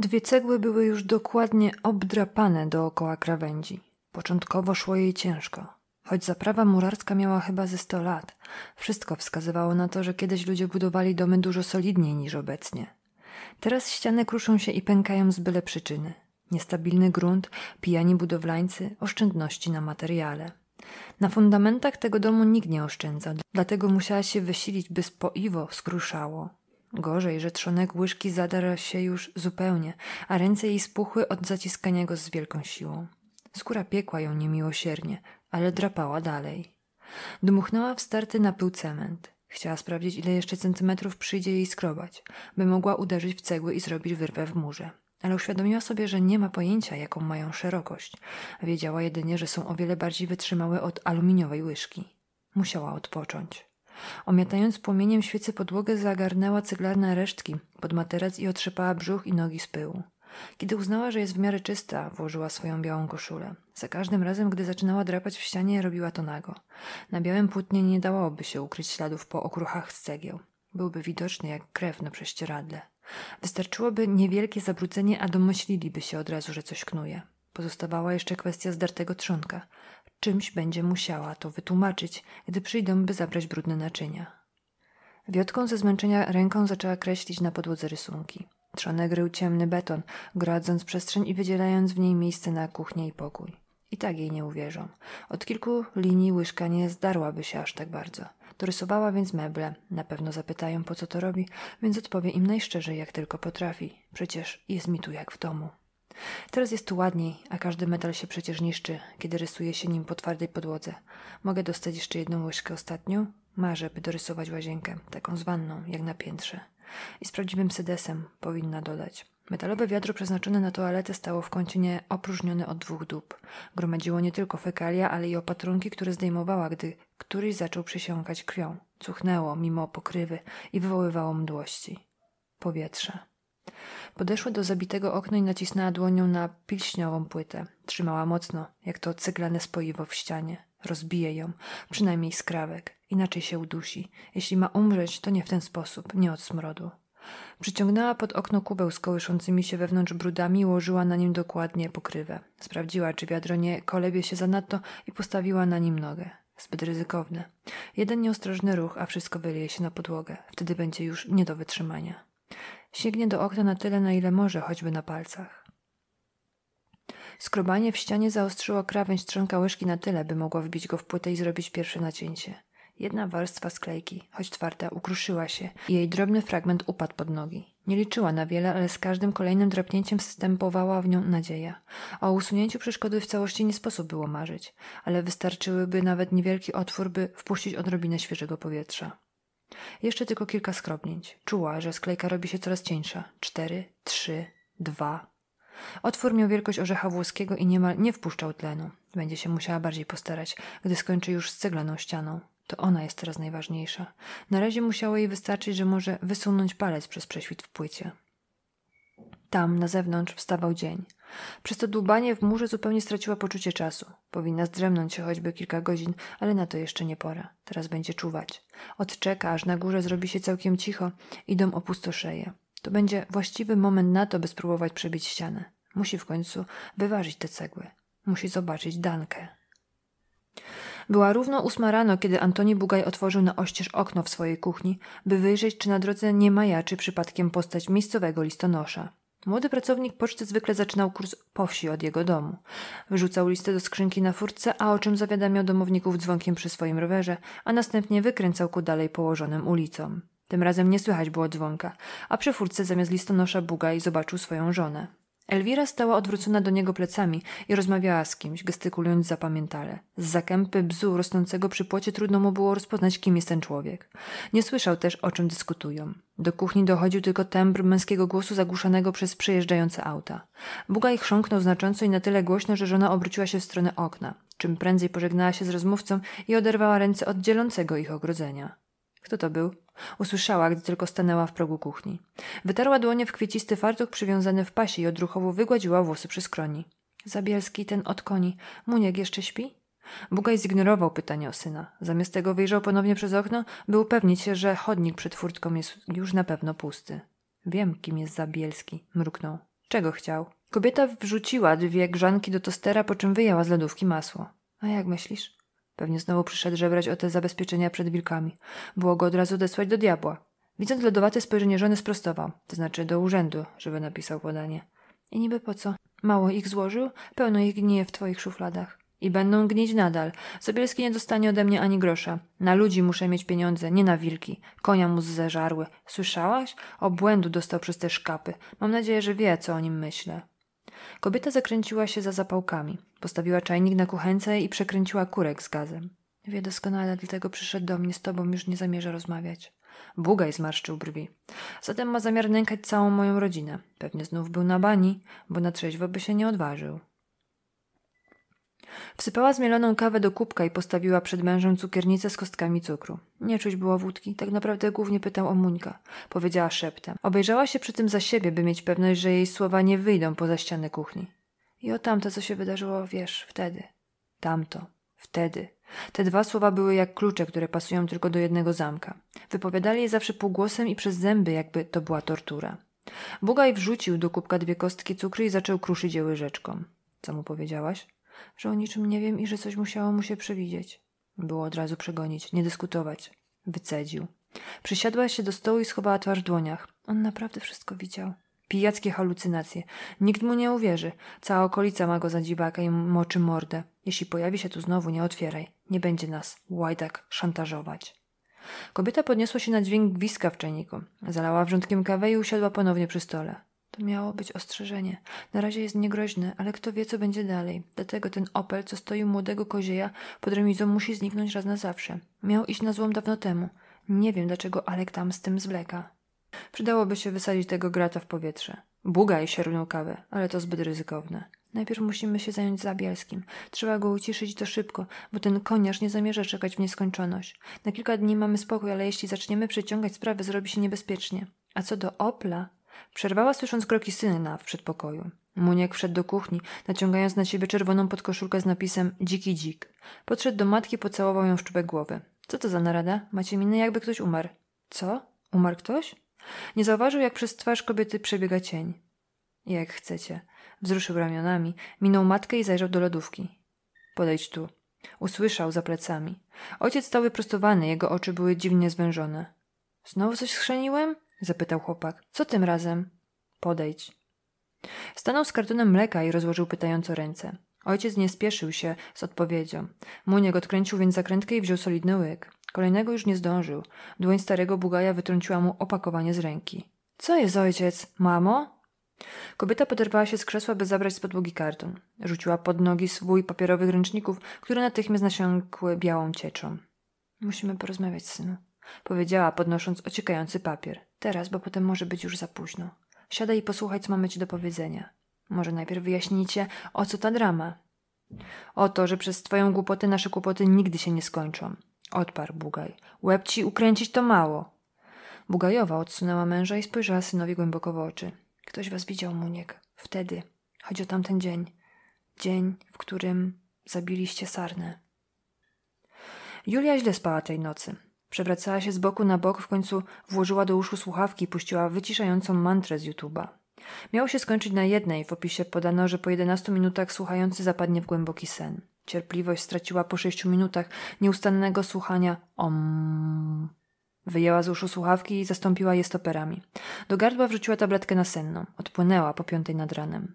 Dwie cegły były już dokładnie obdrapane dookoła krawędzi. Początkowo szło jej ciężko. Choć zaprawa murarska miała chyba ze sto lat, wszystko wskazywało na to, że kiedyś ludzie budowali domy dużo solidniej niż obecnie. Teraz ściany kruszą się i pękają z byle przyczyny. Niestabilny grunt, pijani budowlańcy, oszczędności na materiale. Na fundamentach tego domu nikt nie oszczędzał, dlatego musiała się wysilić, by spoiwo skruszało. Gorzej, że trzonek łyżki zadarł się już zupełnie, a ręce jej spuchły od zaciskania go z wielką siłą. Skóra piekła ją niemiłosiernie, ale drapała dalej. Dmuchnęła wstarty na pył cement. Chciała sprawdzić, ile jeszcze centymetrów przyjdzie jej skrobać, by mogła uderzyć w cegły i zrobić wyrwę w murze. Ale uświadomiła sobie, że nie ma pojęcia, jaką mają szerokość. Wiedziała jedynie, że są o wiele bardziej wytrzymałe od aluminiowej łyżki. Musiała odpocząć. Omiatając płomieniem świecy podłogę, zagarnęła ceglarne resztki pod materac i otrzepała brzuch i nogi z pyłu. Kiedy uznała, że jest w miarę czysta, włożyła swoją białą koszulę. Za każdym razem, gdy zaczynała drapać w ścianie, robiła to nago. Na białym płótnie nie dałoby się ukryć śladów po okruchach z cegieł. Byłby widoczny jak krew na prześcieradle. Wystarczyłoby niewielkie zabrudzenie, a domyśliliby się od razu, że coś knuje. Pozostawała jeszcze kwestia zdartego trzonka czymś będzie musiała to wytłumaczyć, gdy przyjdą, by zabrać brudne naczynia. Wiotką ze zmęczenia ręką zaczęła kreślić na podłodze rysunki. Trzonek grył ciemny beton, gradząc przestrzeń i wydzielając w niej miejsce na kuchnię i pokój. I tak jej nie uwierzą. Od kilku linii łyżka nie zdarłaby się aż tak bardzo. Dorysowała więc meble. Na pewno zapytają, po co to robi, więc odpowie im najszczerzej, jak tylko potrafi. Przecież jest mi tu jak w domu. Teraz jest tu ładniej, a każdy metal się przecież niszczy, kiedy rysuje się nim po twardej podłodze. Mogę dostać jeszcze jedną łyżkę ostatnią? Marzę, by dorysować łazienkę, taką zwanną, jak na piętrze. I z prawdziwym sedesem, powinna dodać. Metalowe wiadro przeznaczone na toaletę stało w nie opróżnione od dwóch dób. Gromadziło nie tylko fekalia, ale i opatrunki, które zdejmowała, gdy któryś zaczął przysiąkać krwią. Cuchnęło mimo pokrywy i wywoływało mdłości. Powietrze. Podeszła do zabitego okna i nacisnęła dłonią na pilśniową płytę. Trzymała mocno, jak to ceglane spoiwo w ścianie. Rozbije ją, przynajmniej skrawek. Inaczej się udusi. Jeśli ma umrzeć, to nie w ten sposób, nie od smrodu. Przyciągnęła pod okno kubeł z kołyszącymi się wewnątrz brudami i ułożyła na nim dokładnie pokrywę. Sprawdziła, czy wiadro nie kolebie się zanadto i postawiła na nim nogę. Zbyt ryzykowne. Jeden nieostrożny ruch, a wszystko wyleje się na podłogę. Wtedy będzie już nie do wytrzymania sięgnie do okna na tyle, na ile może, choćby na palcach. Skrobanie w ścianie zaostrzyło krawędź trzonka łyżki na tyle, by mogła wbić go w płytę i zrobić pierwsze nacięcie. Jedna warstwa sklejki, choć twarda, ukruszyła się i jej drobny fragment upadł pod nogi. Nie liczyła na wiele, ale z każdym kolejnym drapnięciem wstępowała w nią nadzieja. O usunięciu przeszkody w całości nie sposób było marzyć, ale wystarczyłyby nawet niewielki otwór, by wpuścić odrobinę świeżego powietrza. Jeszcze tylko kilka skrobnięć. Czuła, że sklejka robi się coraz cieńsza. Cztery, trzy, dwa. Otwór miał wielkość orzecha włoskiego i niemal nie wpuszczał tlenu. Będzie się musiała bardziej postarać, gdy skończy już z ceglaną ścianą. To ona jest teraz najważniejsza. Na razie musiało jej wystarczyć, że może wysunąć palec przez prześwit w płycie. Tam, na zewnątrz, wstawał dzień. Przez to dłubanie w murze zupełnie straciła poczucie czasu. Powinna zdrzemnąć się choćby kilka godzin, ale na to jeszcze nie pora. Teraz będzie czuwać. Odczeka, aż na górze zrobi się całkiem cicho i dom opustoszeje. To będzie właściwy moment na to, by spróbować przebić ścianę. Musi w końcu wyważyć te cegły. Musi zobaczyć Dankę. Była równo ósma rano, kiedy Antoni Bugaj otworzył na oścież okno w swojej kuchni, by wyjrzeć, czy na drodze nie majaczy przypadkiem postać miejscowego listonosza. Młody pracownik poczty zwykle zaczynał kurs po wsi od jego domu. Wyrzucał listę do skrzynki na furtce, a o czym zawiadamiał domowników dzwonkiem przy swoim rowerze, a następnie wykręcał ku dalej położonym ulicom. Tym razem nie słychać było dzwonka, a przy furtce zamiast listonosza Bugaj zobaczył swoją żonę. Elwira stała odwrócona do niego plecami i rozmawiała z kimś, gestykulując zapamiętale. Z zakępy bzu rosnącego przy płocie trudno mu było rozpoznać, kim jest ten człowiek. Nie słyszał też, o czym dyskutują. Do kuchni dochodził tylko tembr męskiego głosu zagłuszanego przez przejeżdżające auta. Bugaj chrząknął znacząco i na tyle głośno, że żona obróciła się w stronę okna. Czym prędzej pożegnała się z rozmówcą i oderwała ręce od dzielącego ich ogrodzenia. Kto to był? Usłyszała, gdy tylko stanęła w progu kuchni. Wytarła dłonie w kwiecisty fartuch przywiązany w pasie i odruchowo wygładziła włosy przy skroni. Zabielski, ten od koni. Muniek jeszcze śpi? Bugaj zignorował pytanie o syna. Zamiast tego wyjrzał ponownie przez okno, by upewnić się, że chodnik przed furtką jest już na pewno pusty. Wiem, kim jest Zabielski, mruknął. Czego chciał? Kobieta wrzuciła dwie grzanki do tostera, po czym wyjęła z lodówki masło. A jak myślisz? Pewnie znowu przyszedł żebrać o te zabezpieczenia przed wilkami. Było go od razu odesłać do diabła. Widząc lodowate spojrzenie żony sprostował, to znaczy do urzędu, żeby napisał podanie. I niby po co? Mało ich złożył, pełno ich gnije w twoich szufladach. I będą gnić nadal. Sobielski nie dostanie ode mnie ani grosza. Na ludzi muszę mieć pieniądze, nie na wilki. Konia mu zeżarły. Słyszałaś? Obłędu dostał przez te szkapy. Mam nadzieję, że wie, co o nim myślę. Kobieta zakręciła się za zapałkami. Postawiła czajnik na kuchence i przekręciła kurek z gazem. Wie doskonale, dlatego przyszedł do mnie z tobą, już nie zamierza rozmawiać. Bugaj zmarszczył brwi. Zatem ma zamiar nękać całą moją rodzinę. Pewnie znów był na bani, bo na trzeźwo by się nie odważył. Wsypała zmieloną kawę do kubka i postawiła przed mężem cukiernicę z kostkami cukru. Nie czuć było wódki, tak naprawdę głównie pytał o Muńka, powiedziała szeptem. Obejrzała się przy tym za siebie, by mieć pewność, że jej słowa nie wyjdą poza ściany kuchni. I o tamto, co się wydarzyło, wiesz, wtedy. Tamto. Wtedy. Te dwa słowa były jak klucze, które pasują tylko do jednego zamka. Wypowiadali je zawsze półgłosem i przez zęby, jakby to była tortura. Bugaj wrzucił do kubka dwie kostki cukru i zaczął kruszyć je łyżeczką. Co mu powiedziałaś? że o niczym nie wiem i że coś musiało mu się przewidzieć. Było od razu przegonić, nie dyskutować. Wycedził. Przysiadła się do stołu i schowała twarz w dłoniach. On naprawdę wszystko widział. Pijackie halucynacje. Nikt mu nie uwierzy. Cała okolica ma go za dziwaka i moczy mordę. Jeśli pojawi się tu znowu, nie otwieraj. Nie będzie nas, łajdak, szantażować. Kobieta podniosła się na dźwięk gwizdka w czajniku. Zalała wrzątkiem kawę i usiadła ponownie przy stole. To miało być ostrzeżenie. Na razie jest niegroźny, ale kto wie, co będzie dalej. Dlatego ten Opel, co stoi u młodego kozieja pod remizą, musi zniknąć raz na zawsze. Miał iść na złom dawno temu. Nie wiem, dlaczego Alek tam z tym zwleka. Przydałoby się wysadzić tego grata w powietrze. Bugaj się runął kawę, ale to zbyt ryzykowne. Najpierw musimy się zająć Zabielskim. Trzeba go uciszyć to szybko, bo ten koniarz nie zamierza czekać w nieskończoność. Na kilka dni mamy spokój, ale jeśli zaczniemy przeciągać sprawy, zrobi się niebezpiecznie. A co do Opla, Przerwała słysząc kroki syna w przedpokoju. Muniek wszedł do kuchni, naciągając na siebie czerwoną podkoszulkę z napisem Dziki dzik. Podszedł do matki, pocałował ją w czubek głowy. Co to za narada? Macie minę, jakby ktoś umarł. Co? Umarł ktoś? Nie zauważył, jak przez twarz kobiety przebiega cień. Jak chcecie. Wzruszył ramionami, minął matkę i zajrzał do lodówki. Podejdź tu. Usłyszał za plecami. Ojciec stał wyprostowany, jego oczy były dziwnie zwężone. Znowu coś schrzeniłem? zapytał chłopak. Co tym razem? Podejdź. Stanął z kartonem mleka i rozłożył pytająco ręce. Ojciec nie spieszył się z odpowiedzią. Muniek odkręcił więc zakrętkę i wziął solidny łyk. Kolejnego już nie zdążył. Dłoń starego bugaja wytrąciła mu opakowanie z ręki. Co jest ojciec? Mamo? Kobieta poderwała się z krzesła, by zabrać z podłogi karton. Rzuciła pod nogi swój papierowych ręczników, które natychmiast nasiąkły białą cieczą. Musimy porozmawiać, synu. Powiedziała, podnosząc ociekający papier. Teraz, bo potem może być już za późno. Siadaj i posłuchaj, co mamy ci do powiedzenia. Może najpierw wyjaśnijcie, o co ta drama. O to, że przez twoją głupotę nasze kłopoty nigdy się nie skończą. Odparł Bugaj. Łeb ci ukręcić to mało. Bugajowa odsunęła męża i spojrzała synowi głęboko w oczy. Ktoś was widział, Muniek. Wtedy. Chodzi o tamten dzień. Dzień, w którym zabiliście sarnę. Julia źle spała tej nocy. Przewracała się z boku na bok, w końcu włożyła do uszu słuchawki i puściła wyciszającą mantrę z YouTube'a. Miało się skończyć na jednej, w opisie podano, że po 11 minutach słuchający zapadnie w głęboki sen. Cierpliwość straciła po 6 minutach nieustannego słuchania om. Wyjęła z uszu słuchawki i zastąpiła je stoperami. Do gardła wrzuciła tabletkę nasenną. Odpłynęła po piątej nad ranem.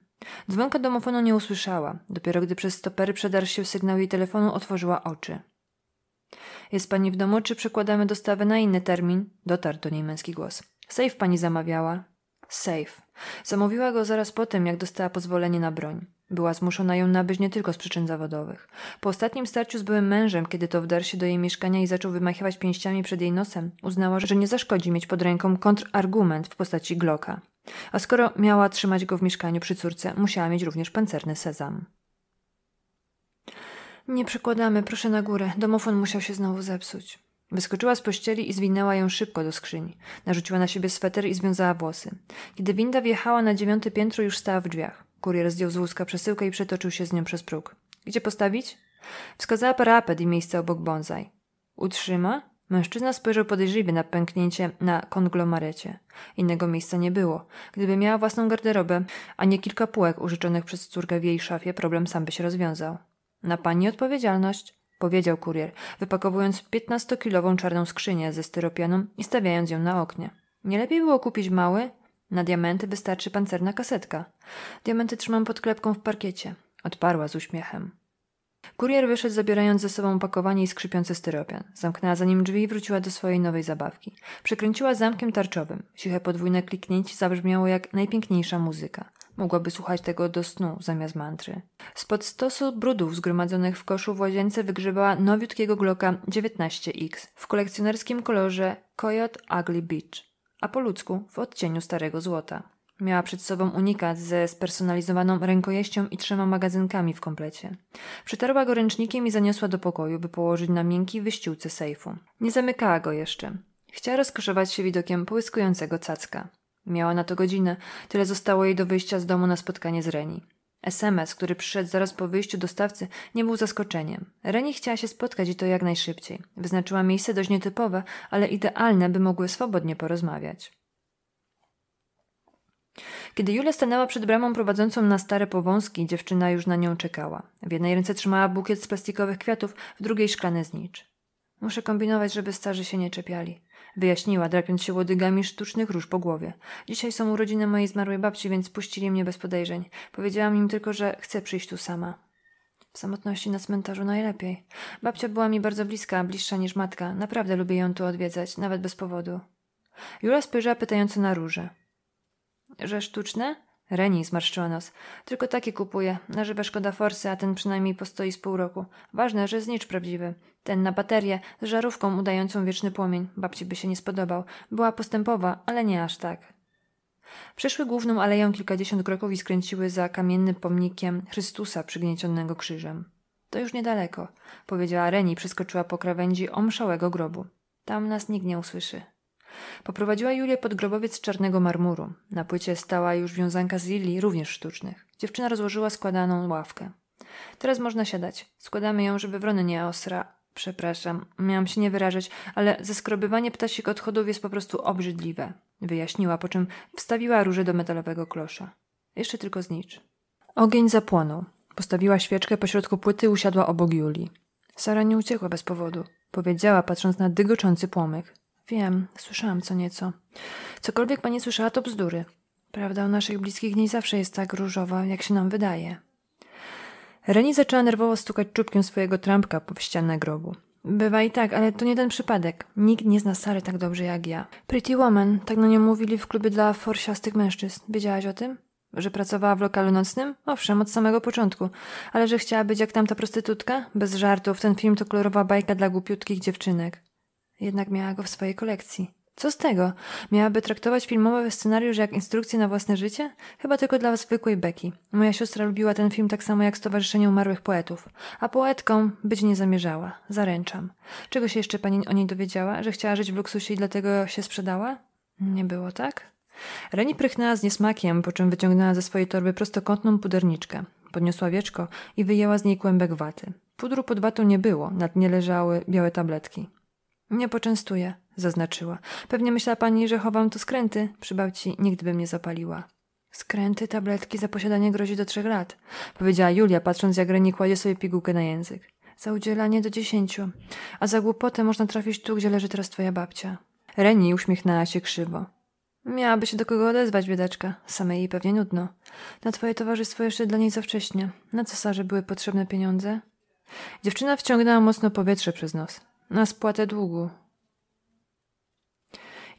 Dzwonka domofonu nie usłyszała. Dopiero gdy przez stopery przedarł się sygnał jej telefonu, otworzyła oczy. Jest pani w domu, czy przekładamy dostawę na inny termin? Dotarł do niej męski głos. Safe pani zamawiała. Safe. Zamówiła go zaraz po tym, jak dostała pozwolenie na broń. Była zmuszona ją nabyć nie tylko z przyczyn zawodowych. Po ostatnim starciu z byłym mężem, kiedy to wdarł się do jej mieszkania i zaczął wymachiwać pięściami przed jej nosem, uznała, że nie zaszkodzi mieć pod ręką kontrargument w postaci Glocka. A skoro miała trzymać go w mieszkaniu przy córce, musiała mieć również pancerny sezam. Nie przekładamy, proszę na górę. Domofon musiał się znowu zepsuć. Wyskoczyła z pościeli i zwinęła ją szybko do skrzyni. Narzuciła na siebie sweter i związała włosy. Kiedy winda wjechała na dziewiąte piętro, już stała w drzwiach. Kurier zdjął z łuska przesyłkę i przetoczył się z nią przez próg. Gdzie postawić? Wskazała parapet i miejsce obok bonsai. Utrzyma? Mężczyzna spojrzał podejrzliwie na pęknięcie na konglomarecie. Innego miejsca nie było. Gdyby miała własną garderobę, a nie kilka półek użyczonych przez córkę w jej szafie, problem sam by się rozwiązał. Na pani odpowiedzialność, powiedział kurier, wypakowując piętnastokilową czarną skrzynię ze styropianą i stawiając ją na oknie. Nie lepiej było kupić mały? Na diamenty wystarczy pancerna kasetka. Diamenty trzymam pod klepką w parkiecie, odparła z uśmiechem. Kurier wyszedł zabierając ze sobą opakowanie i skrzypiący styropian. Zamknęła za nim drzwi i wróciła do swojej nowej zabawki. Przekręciła zamkiem tarczowym. Ciche podwójne kliknięcie zabrzmiało jak najpiękniejsza muzyka. Mogłaby słuchać tego do snu zamiast mantry. Spod stosu brudów zgromadzonych w koszu w łazience wygrzebała nowiutkiego Glocka 19X w kolekcjonerskim kolorze Coyote Ugly Beach, a po ludzku w odcieniu starego złota. Miała przed sobą unikat ze spersonalizowaną rękojeścią i trzema magazynkami w komplecie. Przetarła go ręcznikiem i zaniosła do pokoju, by położyć na miękkiej wyściółce sejfu. Nie zamykała go jeszcze. Chciała rozkoszować się widokiem połyskującego cacka. Miała na to godzinę. Tyle zostało jej do wyjścia z domu na spotkanie z Reni. SMS, który przyszedł zaraz po wyjściu dostawcy, nie był zaskoczeniem. Reni chciała się spotkać i to jak najszybciej. Wyznaczyła miejsce dość nietypowe, ale idealne, by mogły swobodnie porozmawiać. Kiedy Julia stanęła przed bramą prowadzącą na stare powązki, dziewczyna już na nią czekała. W jednej ręce trzymała bukiet z plastikowych kwiatów, w drugiej szklany znicz. Muszę kombinować, żeby starzy się nie czepiali. Wyjaśniła, drapiąc się łodygami sztucznych róż po głowie. Dzisiaj są urodziny mojej zmarłej babci, więc puścili mnie bez podejrzeń. Powiedziałam im tylko, że chcę przyjść tu sama. W samotności na cmentarzu najlepiej. Babcia była mi bardzo bliska, bliższa niż matka. Naprawdę lubię ją tu odwiedzać, nawet bez powodu. Jura spojrzała pytająco na róże. Że sztuczne? Reni zmarszczyła nos. Tylko takie kupuję. Na żywe szkoda forsy, a ten przynajmniej postoi z pół roku. Ważne, że znicz prawdziwy. Ten na baterię, z żarówką udającą wieczny płomień. Babci by się nie spodobał. Była postępowa, ale nie aż tak. Przeszły główną aleją kilkadziesiąt kroków i skręciły za kamiennym pomnikiem Chrystusa przygniecionego krzyżem. To już niedaleko, powiedziała Reni, przeskoczyła po krawędzi omszałego grobu. Tam nas nikt nie usłyszy. Poprowadziła Julię pod grobowiec czarnego marmuru. Na płycie stała już wiązanka z lili, również sztucznych. Dziewczyna rozłożyła składaną ławkę. Teraz można siadać. Składamy ją, żeby wrony nie osra. Przepraszam, miałam się nie wyrażać, ale zeskrobywanie ptasich odchodów jest po prostu obrzydliwe. Wyjaśniła, po czym wstawiła róże do metalowego klosza. Jeszcze tylko znicz. Ogień zapłonął. Postawiła świeczkę pośrodku płyty i usiadła obok Julii. Sara nie uciekła bez powodu, powiedziała, patrząc na dygoczący płomyk. Wiem, słyszałam co nieco. Cokolwiek pani słyszała, to bzdury. Prawda o naszych bliskich nie zawsze jest tak różowa, jak się nam wydaje. Reni zaczęła nerwowo stukać czubkiem swojego trampka po ścianę grobu. Bywa i tak, ale to nie ten przypadek. Nikt nie zna Sary tak dobrze jak ja. Pretty Woman, tak na nią mówili w klubie dla forsiastych mężczyzn. Wiedziałaś o tym? Że pracowała w lokalu nocnym? Owszem, od samego początku. Ale że chciała być jak tamta prostytutka? Bez żartów, ten film to kolorowa bajka dla głupiutkich dziewczynek. Jednak miała go w swojej kolekcji. Co z tego? Miałaby traktować filmowy scenariusz jak instrukcję na własne życie? Chyba tylko dla zwykłej Beki. Moja siostra lubiła ten film tak samo jak Stowarzyszenie Umarłych Poetów, a poetką być nie zamierzała. Zaręczam. Czego się jeszcze pani o niej dowiedziała? Że chciała żyć w luksusie i dlatego się sprzedała? Nie było tak? Reni prychnęła z niesmakiem, po czym wyciągnęła ze swojej torby prostokątną puderniczkę. Podniosła wieczko i wyjęła z niej kłębek waty. Pudru pod watą nie było, na dnie leżały białe tabletki. Nie poczęstuję, zaznaczyła. Pewnie myślała pani, że chowam tu skręty. Przy babci nigdy bym nie zapaliła. Skręty, tabletki za posiadanie grozi do trzech lat, powiedziała Julia, patrząc jak Reni kładzie sobie pigułkę na język. Za udzielanie do dziesięciu, a za głupotę można trafić tu, gdzie leży teraz twoja babcia. Reni uśmiechnęła się krzywo. Miałaby się do kogo odezwać, biedaczka. Samej jej pewnie nudno. Na twoje towarzystwo jeszcze dla niej za wcześnie. Na co, Sarze, były potrzebne pieniądze? Dziewczyna wciągnęła mocno powietrze przez nos na spłatę długu.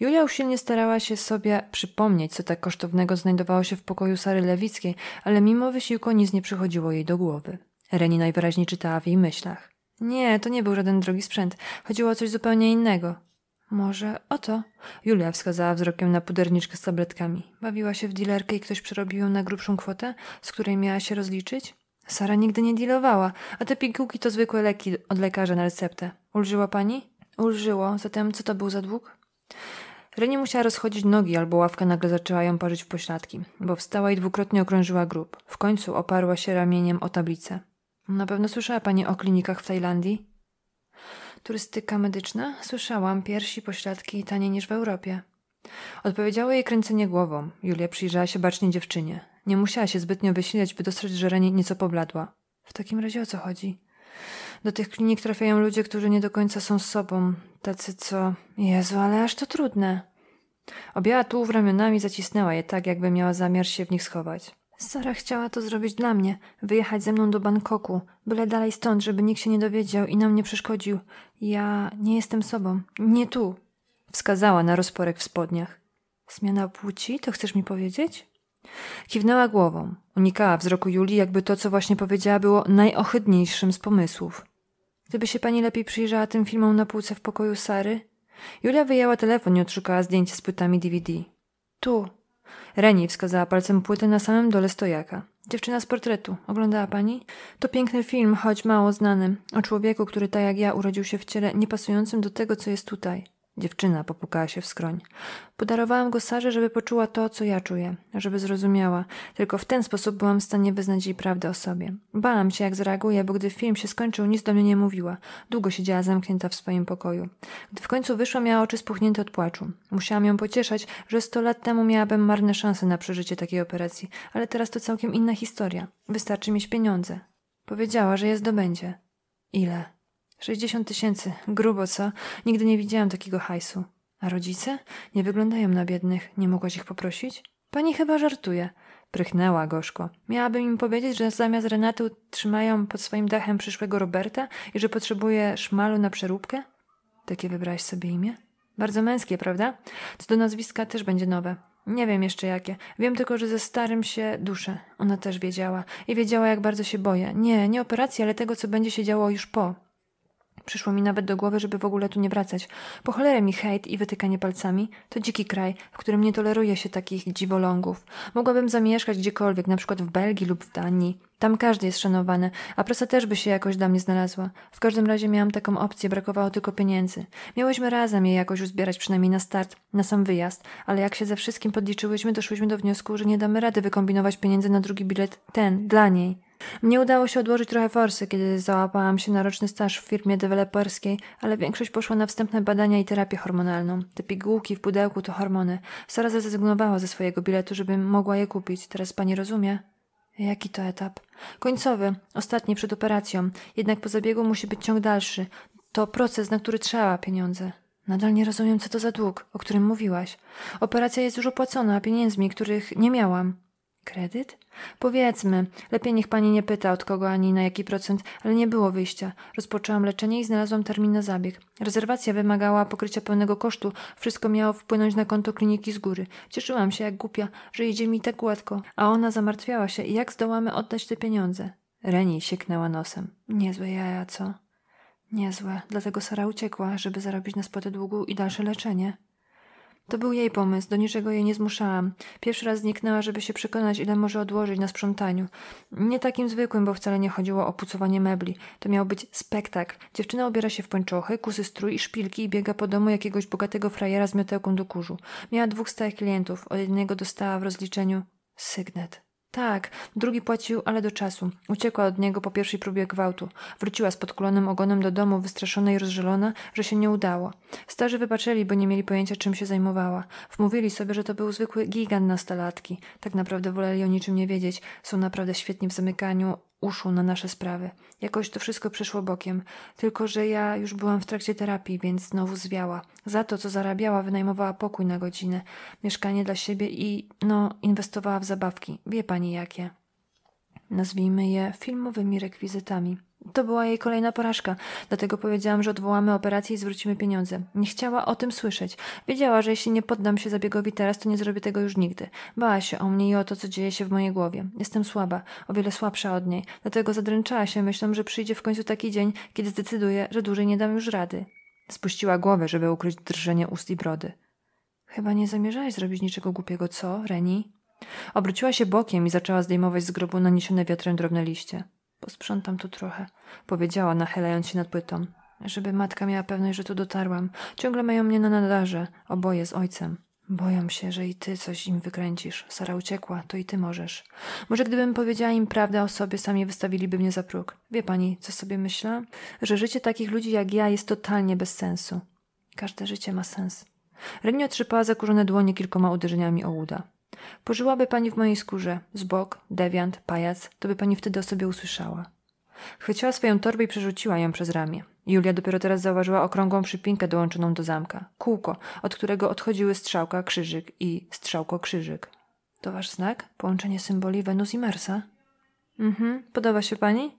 Julia usilnie starała się sobie przypomnieć, co tak kosztownego znajdowało się w pokoju Sary Lewickiej, ale mimo wysiłku nic nie przychodziło jej do głowy. Reni najwyraźniej czytała w jej myślach. Nie, to nie był żaden drogi sprzęt. Chodziło o coś zupełnie innego. Może o to? Julia wskazała wzrokiem na puderniczkę z tabletkami. Bawiła się w dilerkę i ktoś przerobił ją na grubszą kwotę, z której miała się rozliczyć? Sara nigdy nie dealowała, a te pigułki to zwykłe leki od lekarza na receptę. Ulżyła pani? Ulżyło, zatem co to był za dług? Reni musiała rozchodzić nogi, albo ławka nagle zaczęła ją parzyć w pośladki, bo wstała i dwukrotnie okrążyła grób. W końcu oparła się ramieniem o tablicę. Na pewno słyszała pani o klinikach w Tajlandii? Turystyka medyczna? Słyszałam, piersi, pośladki taniej niż w Europie. Odpowiedziało jej kręcenie głową. Julia przyjrzała się bacznie dziewczynie. Nie musiała się zbytnio wysilać, by dostrzec, że Reni nieco pobladła. W takim razie o co chodzi? Do tych klinik trafiają ludzie, którzy nie do końca są z sobą. Tacy co... Jezu, ale aż to trudne. Objęła tułów ramionami zacisnęła je tak, jakby miała zamiar się w nich schować. Sara chciała to zrobić dla mnie, wyjechać ze mną do Bangkoku, byle dalej stąd, żeby nikt się nie dowiedział i nam nie przeszkodził. Ja nie jestem sobą, nie tu. Wskazała na rozporek w spodniach. Zmiana płci, to chcesz mi powiedzieć? Kiwnęła głową. Unikała wzroku Julii, jakby to, co właśnie powiedziała, było najohydniejszym z pomysłów. Gdyby się pani lepiej przyjrzała tym filmom na półce w pokoju Sary? Julia wyjęła telefon i odszukała zdjęcie z płytami DVD. Tu. Reni wskazała palcem płytę na samym dole stojaka. Dziewczyna z portretu. Oglądała pani? To piękny film, choć mało znany, o człowieku, który tak jak ja urodził się w ciele niepasującym do tego, co jest tutaj. Dziewczyna popukała się w skroń. Podarowałam go Sarze, żeby poczuła to, co ja czuję, żeby zrozumiała. Tylko w ten sposób byłam w stanie wyznać jej prawdę o sobie. Bałam się, jak zareaguje, bo gdy film się skończył, nic do mnie nie mówiła. Długo siedziała zamknięta w swoim pokoju. Gdy w końcu wyszła, miała oczy spuchnięte od płaczu. Musiałam ją pocieszać, że sto lat temu miałabym marne szanse na przeżycie takiej operacji, ale teraz to całkiem inna historia. Wystarczy mieć pieniądze. Powiedziała, że je zdobędzie. Ile? Sześćdziesiąt tysięcy, grubo co? Nigdy nie widziałam takiego hajsu. A rodzice? Nie wyglądają na biednych, nie mogłaś ich poprosić? Pani chyba żartuje. Prychnęła gorzko. Miałabym im powiedzieć, że zamiast Renaty trzymają pod swoim dachem przyszłego Roberta i że potrzebuje szmalu na przeróbkę? Takie wybrałaś sobie imię? Bardzo męskie, prawda? Co do nazwiska też będzie nowe. Nie wiem jeszcze jakie. Wiem tylko, że ze starym się duszę. Ona też wiedziała. I wiedziała, jak bardzo się boję. Nie, nie operacji, ale tego, co będzie się działo już po. Przyszło mi nawet do głowy, żeby w ogóle tu nie wracać. Po cholerę mi hejt i wytykanie palcami. To dziki kraj, w którym nie toleruje się takich dziwolągów. Mogłabym zamieszkać gdziekolwiek, na przykład w Belgii lub w Danii. Tam każdy jest szanowany, a prasa też by się jakoś dla mnie znalazła. W każdym razie miałam taką opcję, brakowało tylko pieniędzy. Miałyśmy razem je jakoś uzbierać, przynajmniej na start, na sam wyjazd, ale jak się ze wszystkim podliczyłyśmy, doszłyśmy do wniosku, że nie damy rady wykombinować pieniędzy na drugi bilet ten, dla niej. Mnie udało się odłożyć trochę forsy, kiedy załapałam się na roczny staż w firmie deweloperskiej, ale większość poszła na wstępne badania i terapię hormonalną. Te pigułki w pudełku to hormony. Sara zrezygnowała ze swojego biletu, żebym mogła je kupić. Teraz pani rozumie? Jaki to etap? Końcowy, ostatni przed operacją. Jednak po zabiegu musi być ciąg dalszy. To proces, na który trzeba pieniądze. Nadal nie rozumiem, co to za dług, o którym mówiłaś. Operacja jest już opłacona pieniędzmi, których nie miałam. Kredyt? Powiedzmy, lepiej niech pani nie pyta od kogo ani na jaki procent, ale nie było wyjścia. Rozpoczęłam leczenie i znalazłam termin na zabieg. Rezerwacja wymagała pokrycia pełnego kosztu, wszystko miało wpłynąć na konto kliniki z góry. Cieszyłam się jak głupia, że idzie mi tak gładko, a ona zamartwiała się jak zdołamy oddać te pieniądze? Reni sieknęła nosem. Niezłe jaja, co? Niezłe, dlatego Sara uciekła, żeby zarobić na spłatę długu i dalsze leczenie. To był jej pomysł, do niczego jej nie zmuszałam. Pierwszy raz zniknęła, żeby się przekonać, ile może odłożyć na sprzątaniu. Nie takim zwykłym, bo wcale nie chodziło o pucowanie mebli. To miał być spektakl. Dziewczyna ubiera się w pończochy, kusy strój i szpilki i biega po domu jakiegoś bogatego frajera z miotełką do kurzu. Miała dwóch stałych klientów, od jednego dostała w rozliczeniu sygnet. Tak, drugi płacił, ale do czasu. Uciekła od niego po pierwszej próbie gwałtu. Wróciła z podkulonym ogonem do domu, wystraszona i rozżalona, że się nie udało. Starzy wybaczyli, bo nie mieli pojęcia, czym się zajmowała. Wmówili sobie, że to był zwykły gigant nastolatki. Tak naprawdę woleli o niczym nie wiedzieć. Są naprawdę świetni w zamykaniu, uszu na nasze sprawy. Jakoś to wszystko przeszło bokiem. Tylko, że ja już byłam w trakcie terapii, więc znowu zwiała. Za to, co zarabiała, wynajmowała pokój na godzinę, mieszkanie dla siebie i, no, inwestowała w zabawki. Wie pani jakie. Nazwijmy je filmowymi rekwizytami. To była jej kolejna porażka, dlatego powiedziałam, że odwołamy operację i zwrócimy pieniądze. Nie chciała o tym słyszeć. Wiedziała, że jeśli nie poddam się zabiegowi teraz, to nie zrobię tego już nigdy. Bała się o mnie i o to, co dzieje się w mojej głowie. Jestem słaba, o wiele słabsza od niej, dlatego zadręczała się myślą, że przyjdzie w końcu taki dzień, kiedy zdecyduje, że dłużej nie dam już rady. Spuściła głowę, żeby ukryć drżenie ust i brody. Chyba nie zamierzałeś zrobić niczego głupiego, co, Reni? Obróciła się bokiem i zaczęła zdejmować z grobu naniesione wiatrem drobne liście. Posprzątam tu trochę, powiedziała, nachylając się nad płytą. Żeby matka miała pewność, że tu dotarłam. Ciągle mają mnie na nadarze, oboje z ojcem. Boją się, że i ty coś im wykręcisz. Sara uciekła, to i ty możesz. Może gdybym powiedziała im prawdę o sobie, sami wystawiliby mnie za próg. Wie pani, co sobie myślę? Że życie takich ludzi jak ja jest totalnie bez sensu. Każde życie ma sens. Reni trzypała zakurzone dłonie kilkoma uderzeniami o uda. Pożyłaby pani w mojej skórze, zbok, dewiant, pajac, to by pani wtedy o sobie usłyszała. Chwyciła swoją torbę i przerzuciła ją przez ramię. Julia dopiero teraz zauważyła okrągłą przypinkę dołączoną do zamka. Kółko, od którego odchodziły strzałka, krzyżyk i strzałko, krzyżyk. To wasz znak? Połączenie symboli Wenus i Marsa? Mhm, podoba się pani?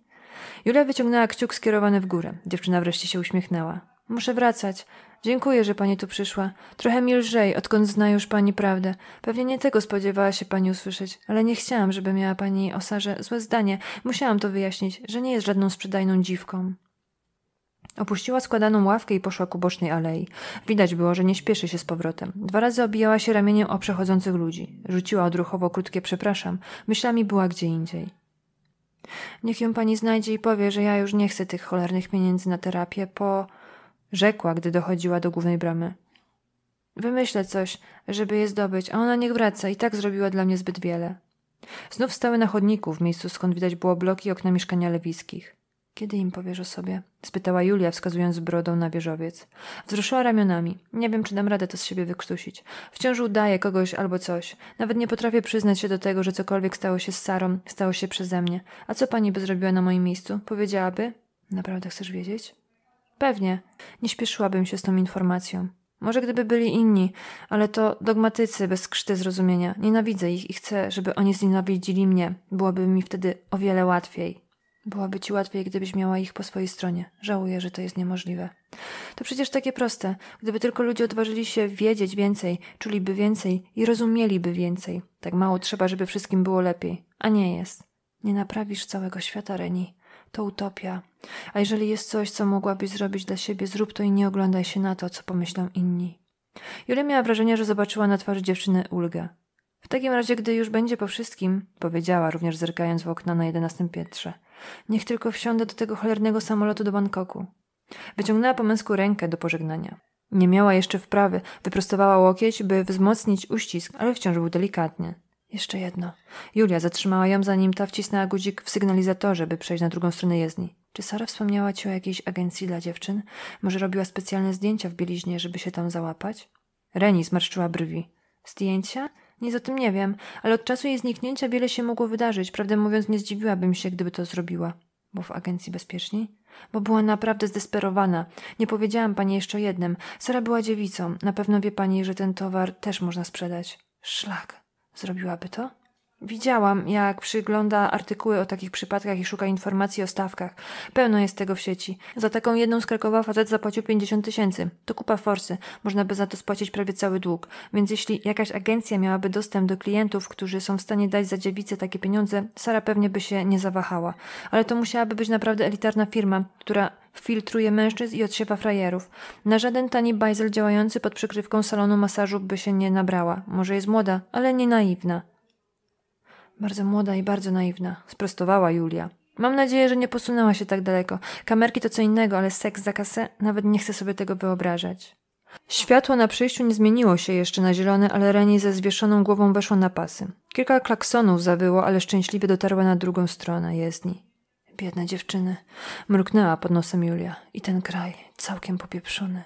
Julia wyciągnęła kciuk skierowany w górę. Dziewczyna wreszcie się uśmiechnęła. Muszę wracać. Dziękuję, że pani tu przyszła. Trochę mi lżej, odkąd zna już pani prawdę. Pewnie nie tego spodziewała się pani usłyszeć, ale nie chciałam, żeby miała pani o Sarze złe zdanie. Musiałam to wyjaśnić, że nie jest żadną sprzedajną dziwką. Opuściła składaną ławkę i poszła ku bocznej alei. Widać było, że nie śpieszy się z powrotem. Dwa razy obijała się ramieniem o przechodzących ludzi. Rzuciła odruchowo krótkie przepraszam. Myślami była gdzie indziej. Niech ją pani znajdzie i powie, że ja już nie chcę tych cholernych pieniędzy na terapię po rzekła, gdy dochodziła do głównej bramy. Wymyślę coś, żeby je zdobyć, a ona niech wraca i tak zrobiła dla mnie zbyt wiele. Znów stały na chodniku, w miejscu skąd widać było bloki i okna mieszkania lewiskich. Kiedy im powiesz o sobie? spytała Julia, wskazując brodą na wieżowiec. Wzruszyła ramionami. Nie wiem, czy dam radę to z siebie wykrztusić. Wciąż udaję kogoś albo coś. Nawet nie potrafię przyznać się do tego, że cokolwiek stało się z Sarą, stało się przeze mnie. A co pani by zrobiła na moim miejscu? Powiedziałaby? Naprawdę chcesz wiedzieć? Pewnie. Nie śpieszyłabym się z tą informacją. Może gdyby byli inni, ale to dogmatycy bez krzty zrozumienia. Nienawidzę ich i chcę, żeby oni znienawidzili mnie. Byłoby mi wtedy o wiele łatwiej. Byłoby ci łatwiej, gdybyś miała ich po swojej stronie. Żałuję, że to jest niemożliwe. To przecież takie proste. Gdyby tylko ludzie odważyli się wiedzieć więcej, czuliby więcej i rozumieliby więcej. Tak mało trzeba, żeby wszystkim było lepiej. A nie jest. Nie naprawisz całego świata, Reni to utopia. A jeżeli jest coś, co mogłabyś zrobić dla siebie, zrób to i nie oglądaj się na to, co pomyślą inni. Julia miała wrażenie, że zobaczyła na twarzy dziewczyny ulgę. W takim razie, gdy już będzie po wszystkim, powiedziała, również zerkając w okna na jedenastym piętrze. Niech tylko wsiądę do tego cholernego samolotu do Bangkoku. Wyciągnęła po męsku rękę do pożegnania. Nie miała jeszcze wprawy, wyprostowała łokieć, by wzmocnić uścisk, ale wciąż był delikatny. Jeszcze jedno. Julia zatrzymała ją, zanim ta wcisnęła guzik w sygnalizatorze, by przejść na drugą stronę jezdni. Czy Sara wspomniała ci o jakiejś agencji dla dziewczyn? Może robiła specjalne zdjęcia w bieliźnie, żeby się tam załapać? Reni zmarszczyła brwi. Zdjęcia? Nic o tym nie wiem, ale od czasu jej zniknięcia wiele się mogło wydarzyć. Prawdę mówiąc, nie zdziwiłabym się, gdyby to zrobiła. Bo w agencji bezpieczni? Bo była naprawdę zdesperowana. Nie powiedziałam pani jeszcze jednym. Sara była dziewicą. Na pewno wie pani, że ten towar też można sprzedać. Szlak. Zrobiłaby to? Widziałam, jak przygląda artykuły o takich przypadkach i szuka informacji o stawkach. Pełno jest tego w sieci. Za taką jedną z Krakowa facet zapłacił 50 tysięcy. To kupa forsy. Można by za to spłacić prawie cały dług. Więc jeśli jakaś agencja miałaby dostęp do klientów, którzy są w stanie dać za dziewicę takie pieniądze, Sara pewnie by się nie zawahała. Ale to musiałaby być naprawdę elitarna firma, która filtruje mężczyzn i odsiewa frajerów. Na żaden tani bajzel działający pod przykrywką salonu masażu by się nie nabrała. Może jest młoda, ale nie naiwna bardzo młoda i bardzo naiwna, sprostowała Julia. Mam nadzieję, że nie posunęła się tak daleko. Kamerki to co innego, ale seks za kasę nawet nie chcę sobie tego wyobrażać. Światło na przejściu nie zmieniło się jeszcze na zielone, ale Reni ze zwieszoną głową weszła na pasy. Kilka klaksonów zawyło, ale szczęśliwie dotarła na drugą stronę jezdni. Biedne dziewczyny, mruknęła pod nosem Julia. I ten kraj, całkiem popieprzony.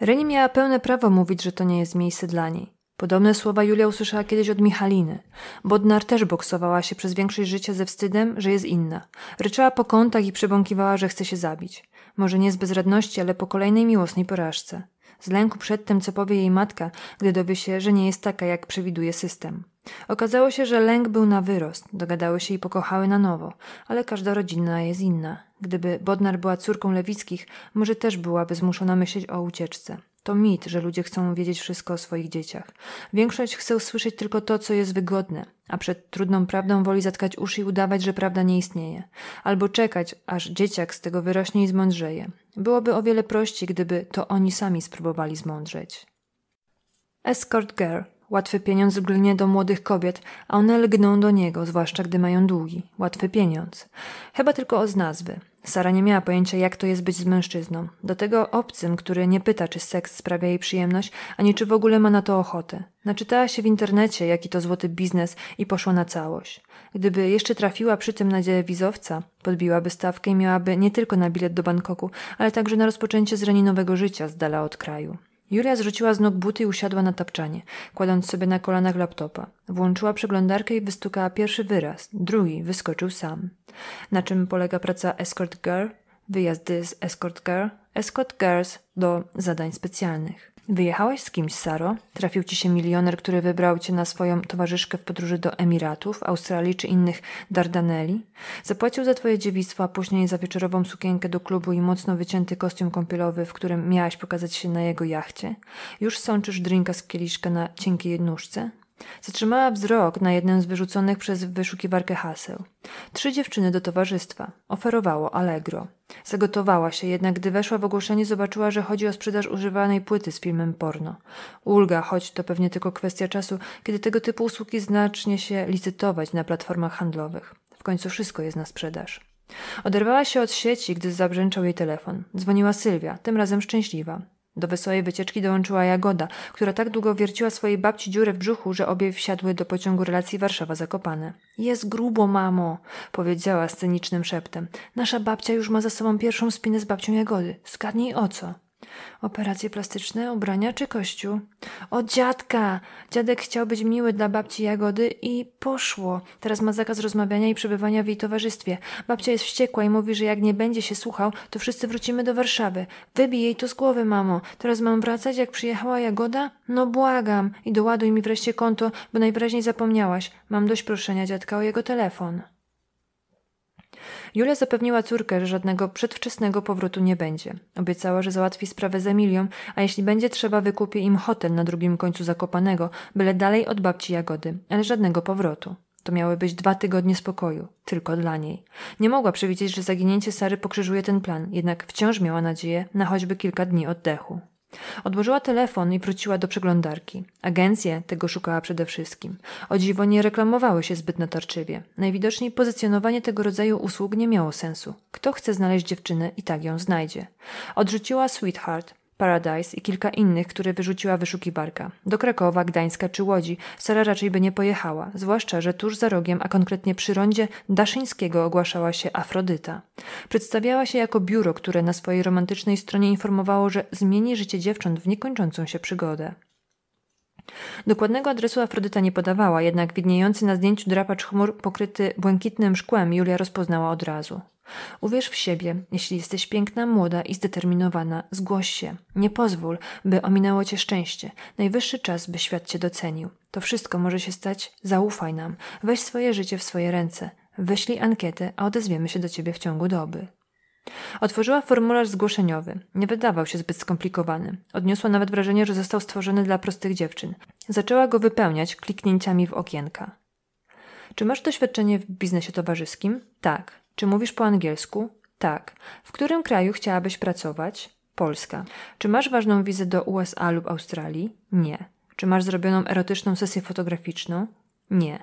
Reni miała pełne prawo mówić, że to nie jest miejsce dla niej. Podobne słowa Julia usłyszała kiedyś od Michaliny. Bodnar też boksowała się przez większość życia ze wstydem, że jest inna. Ryczała po kątach i przebąkiwała, że chce się zabić. Może nie z bezradności, ale po kolejnej miłosnej porażce. Z lęku przed tym, co powie jej matka, gdy dowie się, że nie jest taka, jak przewiduje system. Okazało się, że lęk był na wyrost, dogadały się i pokochały na nowo, ale każda rodzina jest inna. Gdyby Bodnar była córką lewickich, może też byłaby zmuszona myśleć o ucieczce. To mit, że ludzie chcą wiedzieć wszystko o swoich dzieciach. Większość chce usłyszeć tylko to, co jest wygodne, a przed trudną prawdą woli zatkać uszy i udawać, że prawda nie istnieje, albo czekać, aż dzieciak z tego wyrośnie i zmądrzeje. Byłoby o wiele prościej, gdyby to oni sami spróbowali zmądrzeć. Escort Girl Łatwy pieniądz glnie do młodych kobiet, a one lgną do niego, zwłaszcza gdy mają długi. Łatwy pieniądz. Chyba tylko od nazwy. Sara nie miała pojęcia, jak to jest być z mężczyzną. Do tego obcym, który nie pyta, czy seks sprawia jej przyjemność, ani czy w ogóle ma na to ochotę. Naczytała się w internecie, jaki to złoty biznes i poszła na całość. Gdyby jeszcze trafiła przy tym nadzieję wizowca, podbiłaby stawkę i miałaby nie tylko na bilet do Bangkoku, ale także na rozpoczęcie zraninowego życia z dala od kraju. Julia zrzuciła z nóg buty i usiadła na tapczanie, kładąc sobie na kolanach laptopa. Włączyła przeglądarkę i wystukała pierwszy wyraz, drugi wyskoczył sam. Na czym polega praca escort girl? Wyjazdy z escort girl? Escort girls do zadań specjalnych. Wyjechałaś z kimś, Saro? Trafił ci się milioner, który wybrał cię na swoją towarzyszkę w podróży do Emiratów, Australii czy innych Dardaneli? Zapłacił za twoje dziewictwo, a później za wieczorową sukienkę do klubu i mocno wycięty kostium kąpielowy, w którym miałaś pokazać się na jego jachcie? Już sączysz drinka z kieliszka na cienkiej nóżce? Zatrzymała wzrok na jednym z wyrzuconych przez wyszukiwarkę haseł. Trzy dziewczyny do towarzystwa. Oferowało Allegro. Zagotowała się jednak, gdy weszła w ogłoszenie, zobaczyła, że chodzi o sprzedaż używanej płyty z filmem porno. Ulga, choć to pewnie tylko kwestia czasu, kiedy tego typu usługi znacznie się licytować na platformach handlowych. W końcu wszystko jest na sprzedaż. Oderwała się od sieci, gdy zabrzęczał jej telefon. Dzwoniła Sylwia, tym razem szczęśliwa. Do wesołej wycieczki dołączyła Jagoda, która tak długo wierciła swojej babci dziurę w brzuchu, że obie wsiadły do pociągu relacji Warszawa-Zakopane. Jest grubo, mamo, powiedziała scenicznym szeptem. Nasza babcia już ma za sobą pierwszą spinę z babcią Jagody. Skadnij o co? Operacje plastyczne, ubrania czy kościół? O dziadka! Dziadek chciał być miły dla babci Jagody i poszło. Teraz ma zakaz rozmawiania i przebywania w jej towarzystwie. Babcia jest wściekła i mówi, że jak nie będzie się słuchał, to wszyscy wrócimy do Warszawy. Wybij jej to z głowy, mamo. Teraz mam wracać, jak przyjechała Jagoda? No błagam! I doładuj mi wreszcie konto, bo najwyraźniej zapomniałaś. Mam dość proszenia dziadka o jego telefon. Julia zapewniła córkę, że żadnego przedwczesnego powrotu nie będzie. Obiecała, że załatwi sprawę z Emilią, a jeśli będzie trzeba, wykupi im hotel na drugim końcu Zakopanego, byle dalej od babci Jagody, ale żadnego powrotu. To miały być dwa tygodnie spokoju, tylko dla niej. Nie mogła przewidzieć, że zaginięcie Sary pokrzyżuje ten plan, jednak wciąż miała nadzieję na choćby kilka dni oddechu. Odłożyła telefon i wróciła do przeglądarki. Agencje tego szukała przede wszystkim. O dziwo nie reklamowały się zbyt natarczywie. Najwidoczniej pozycjonowanie tego rodzaju usług nie miało sensu. Kto chce znaleźć dziewczynę i tak ją znajdzie. Odrzuciła Sweetheart, Paradise i kilka innych, które wyrzuciła wyszukiwarka. Do Krakowa, Gdańska czy Łodzi Sara raczej by nie pojechała, zwłaszcza, że tuż za rogiem, a konkretnie przy rondzie Daszyńskiego ogłaszała się Afrodyta. Przedstawiała się jako biuro, które na swojej romantycznej stronie informowało, że zmieni życie dziewcząt w niekończącą się przygodę. Dokładnego adresu Afrodyta nie podawała, jednak widniejący na zdjęciu drapacz chmur pokryty błękitnym szkłem Julia rozpoznała od razu. Uwierz w siebie, jeśli jesteś piękna, młoda i zdeterminowana, zgłoś się. Nie pozwól, by ominęło cię szczęście. Najwyższy czas, by świat cię docenił. To wszystko może się stać, zaufaj nam. Weź swoje życie w swoje ręce. Wyślij ankietę, a odezwiemy się do ciebie w ciągu doby. Otworzyła formularz zgłoszeniowy. Nie wydawał się zbyt skomplikowany. Odniosła nawet wrażenie, że został stworzony dla prostych dziewczyn. Zaczęła go wypełniać kliknięciami w okienka. Czy masz doświadczenie w biznesie towarzyskim? Tak. Czy mówisz po angielsku? Tak. W którym kraju chciałabyś pracować? Polska. Czy masz ważną wizę do USA lub Australii? Nie. Czy masz zrobioną erotyczną sesję fotograficzną? Nie.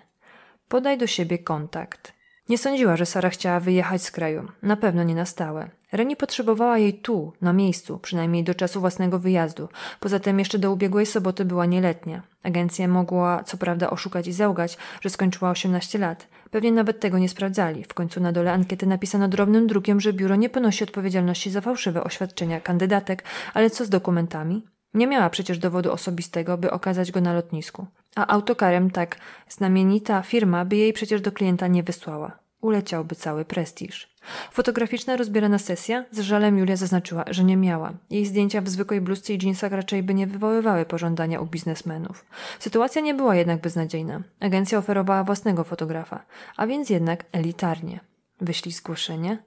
Podaj do siebie kontakt. Nie sądziła, że Sara chciała wyjechać z kraju. Na pewno nie na stałe. Reni potrzebowała jej tu, na miejscu, przynajmniej do czasu własnego wyjazdu. Poza tym jeszcze do ubiegłej soboty była nieletnia. Agencja mogła co prawda oszukać i załgać, że skończyła 18 lat. Pewnie nawet tego nie sprawdzali. W końcu na dole ankiety napisano drobnym drukiem, że biuro nie ponosi odpowiedzialności za fałszywe oświadczenia kandydatek, ale co z dokumentami? Nie miała przecież dowodu osobistego, by okazać go na lotnisku. A autokarem tak znamienita firma by jej przecież do klienta nie wysłała uleciałby cały prestiż. Fotograficzna rozbierana sesja, z żalem Julia zaznaczyła, że nie miała. Jej zdjęcia w zwykłej bluzce i dżinsach raczej by nie wywoływały pożądania u biznesmenów. Sytuacja nie była jednak beznadziejna. Agencja oferowała własnego fotografa, a więc jednak elitarnie. Wyślij zgłoszenie?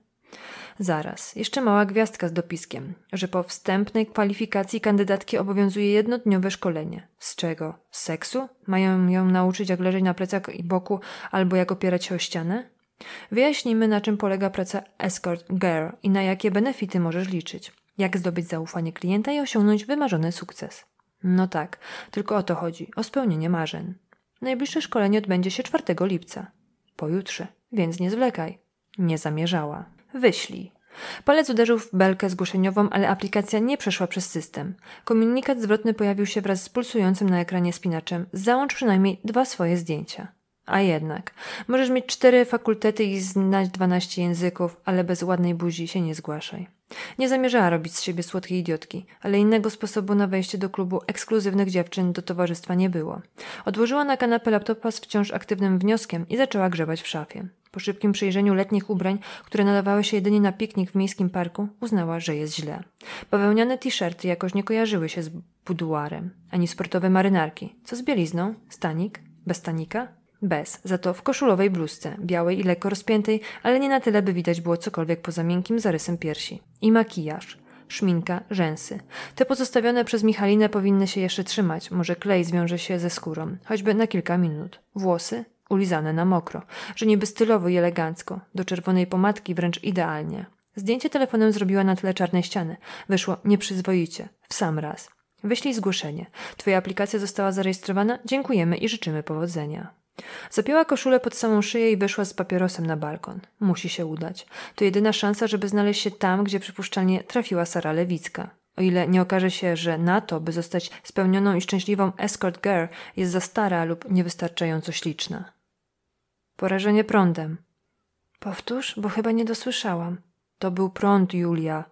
Zaraz, jeszcze mała gwiazdka z dopiskiem, że po wstępnej kwalifikacji kandydatki obowiązuje jednodniowe szkolenie. Z czego? Z seksu? Mają ją nauczyć jak leżeć na plecach i boku albo jak opierać się o ścianę? Wyjaśnijmy, na czym polega praca escort girl i na jakie benefity możesz liczyć. Jak zdobyć zaufanie klienta i osiągnąć wymarzony sukces. No tak, tylko o to chodzi, o spełnienie marzeń. Najbliższe szkolenie odbędzie się 4 lipca. Pojutrze, więc nie zwlekaj. Nie zamierzała. Wyślij. Palec uderzył w belkę zgłoszeniową, ale aplikacja nie przeszła przez system. Komunikat zwrotny pojawił się wraz z pulsującym na ekranie spinaczem. Załącz przynajmniej dwa swoje zdjęcia. A jednak, możesz mieć cztery fakultety i znać dwanaście języków, ale bez ładnej buzi się nie zgłaszaj. Nie zamierzała robić z siebie słodkiej idiotki, ale innego sposobu na wejście do klubu ekskluzywnych dziewczyn do towarzystwa nie było. Odłożyła na kanapę laptopa z wciąż aktywnym wnioskiem i zaczęła grzebać w szafie. Po szybkim przejrzeniu letnich ubrań, które nadawały się jedynie na piknik w miejskim parku, uznała, że jest źle. Bawełniane t-shirty jakoś nie kojarzyły się z buduarem, ani sportowe marynarki. Co z bielizną? Stanik? Bez stanika? Bez, za to w koszulowej bluzce, białej i lekko rozpiętej, ale nie na tyle, by widać było cokolwiek poza miękkim zarysem piersi. I makijaż szminka, rzęsy. Te pozostawione przez Michalinę powinny się jeszcze trzymać, może klej zwiąże się ze skórą, choćby na kilka minut. Włosy ulizane na mokro, że niby stylowo i elegancko, do czerwonej pomadki wręcz idealnie. Zdjęcie telefonem zrobiła na tle czarnej ściany. Wyszło nieprzyzwoicie, w sam raz. Wyślij zgłoszenie. Twoja aplikacja została zarejestrowana, dziękujemy i życzymy powodzenia. Zapięła koszulę pod samą szyję i wyszła z papierosem na balkon. Musi się udać. To jedyna szansa, żeby znaleźć się tam, gdzie przypuszczalnie trafiła Sara Lewicka. O ile nie okaże się, że na to, by zostać spełnioną i szczęśliwą escort girl, jest za stara lub niewystarczająco śliczna. Porażenie prądem. Powtórz, bo chyba nie dosłyszałam. To był prąd, Julia.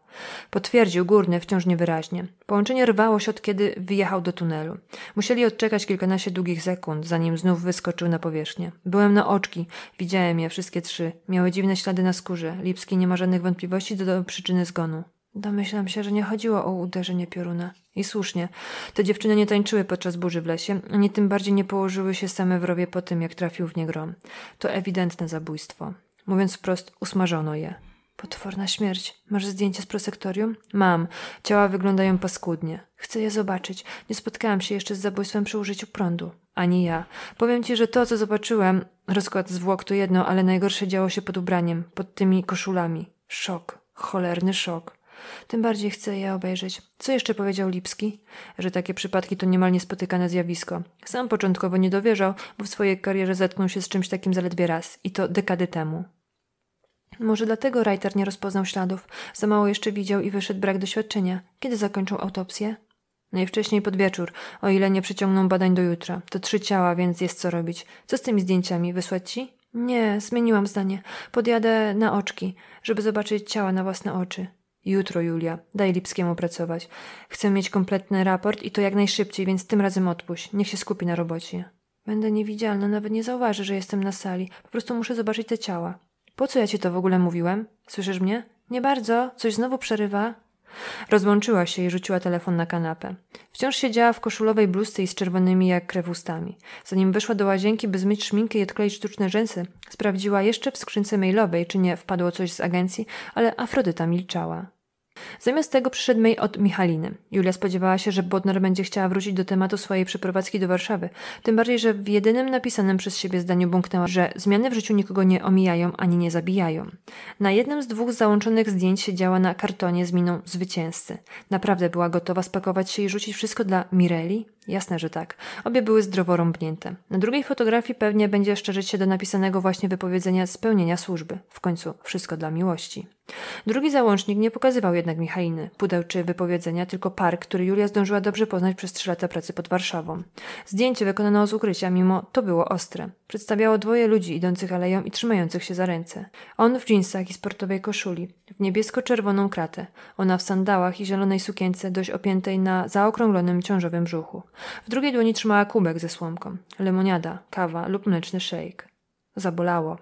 Potwierdził górny, wciąż niewyraźnie. Połączenie rwało się od kiedy wyjechał do tunelu. Musieli odczekać kilkanaście długich sekund, zanim znów wyskoczył na powierzchnię. Byłem na oczki, widziałem je, wszystkie trzy. Miały dziwne ślady na skórze. Lipski nie ma żadnych wątpliwości do do przyczyny zgonu. Domyślam się, że nie chodziło o uderzenie pioruna. I słusznie. Te dziewczyny nie tańczyły podczas burzy w lesie, ani tym bardziej nie położyły się same w rowie po tym, jak trafił w nie grom. To ewidentne zabójstwo. Mówiąc wprost, usmażono je. Potworna śmierć. Masz zdjęcie z prosektorium? Mam. Ciała wyglądają paskudnie. Chcę je zobaczyć. Nie spotkałam się jeszcze z zabójstwem przy użyciu prądu. Ani ja. Powiem ci, że to, co zobaczyłem, rozkład zwłok to jedno, ale najgorsze działo się pod ubraniem, pod tymi koszulami. Szok. Cholerny szok. Tym bardziej chcę je obejrzeć. Co jeszcze powiedział Lipski? Że takie przypadki to niemal niespotykane zjawisko. Sam początkowo nie dowierzał, bo w swojej karierze zetknął się z czymś takim zaledwie raz i to dekady temu. Może dlatego Reiter nie rozpoznał śladów. Za mało jeszcze widział i wyszedł brak doświadczenia. Kiedy zakończą autopsję? Najwcześniej pod wieczór, o ile nie przeciągną badań do jutra. To trzy ciała, więc jest co robić. Co z tymi zdjęciami? Wysłać ci? Nie, zmieniłam zdanie. Podjadę na oczki, żeby zobaczyć ciała na własne oczy. Jutro, Julia. Daj Lipskiemu pracować. Chcę mieć kompletny raport i to jak najszybciej, więc tym razem odpuść. Niech się skupi na robocie. Będę niewidzialna, nawet nie zauważy, że jestem na sali. Po prostu muszę zobaczyć te ciała. Po co ja ci to w ogóle mówiłem? Słyszysz mnie? Nie bardzo, coś znowu przerywa. Rozłączyła się i rzuciła telefon na kanapę. Wciąż siedziała w koszulowej bluzce i z czerwonymi jak krew ustami. Zanim wyszła do łazienki, by zmyć szminkę i odkleić sztuczne rzęsy, sprawdziła jeszcze w skrzynce mailowej, czy nie wpadło coś z agencji, ale Afrodyta milczała. Zamiast tego przyszedł mail od Michaliny. Julia spodziewała się, że Bodnar będzie chciała wrócić do tematu swojej przeprowadzki do Warszawy. Tym bardziej, że w jedynym napisanym przez siebie zdaniu bąknęła, że zmiany w życiu nikogo nie omijają ani nie zabijają. Na jednym z dwóch załączonych zdjęć siedziała na kartonie z miną zwycięzcy. Naprawdę była gotowa spakować się i rzucić wszystko dla Mireli? Jasne, że tak. Obie były zdrowo rąbnięte. Na drugiej fotografii pewnie będzie szczerzyć się do napisanego właśnie wypowiedzenia spełnienia służby. W końcu wszystko dla miłości. Drugi załącznik nie pokazywał jednak Michaliny, pudeł czy wypowiedzenia, tylko park, który Julia zdążyła dobrze poznać przez trzy lata pracy pod Warszawą. Zdjęcie wykonano z ukrycia, mimo to było ostre. Przedstawiało dwoje ludzi idących aleją i trzymających się za ręce. On w dżinsach i sportowej koszuli, w niebiesko-czerwoną kratę, ona w sandałach i zielonej sukience dość opiętej na zaokrąglonym ciążowym brzuchu. W drugiej dłoni trzymała kubek ze słomką, lemoniada, kawa lub mleczny szejk. Zabolało.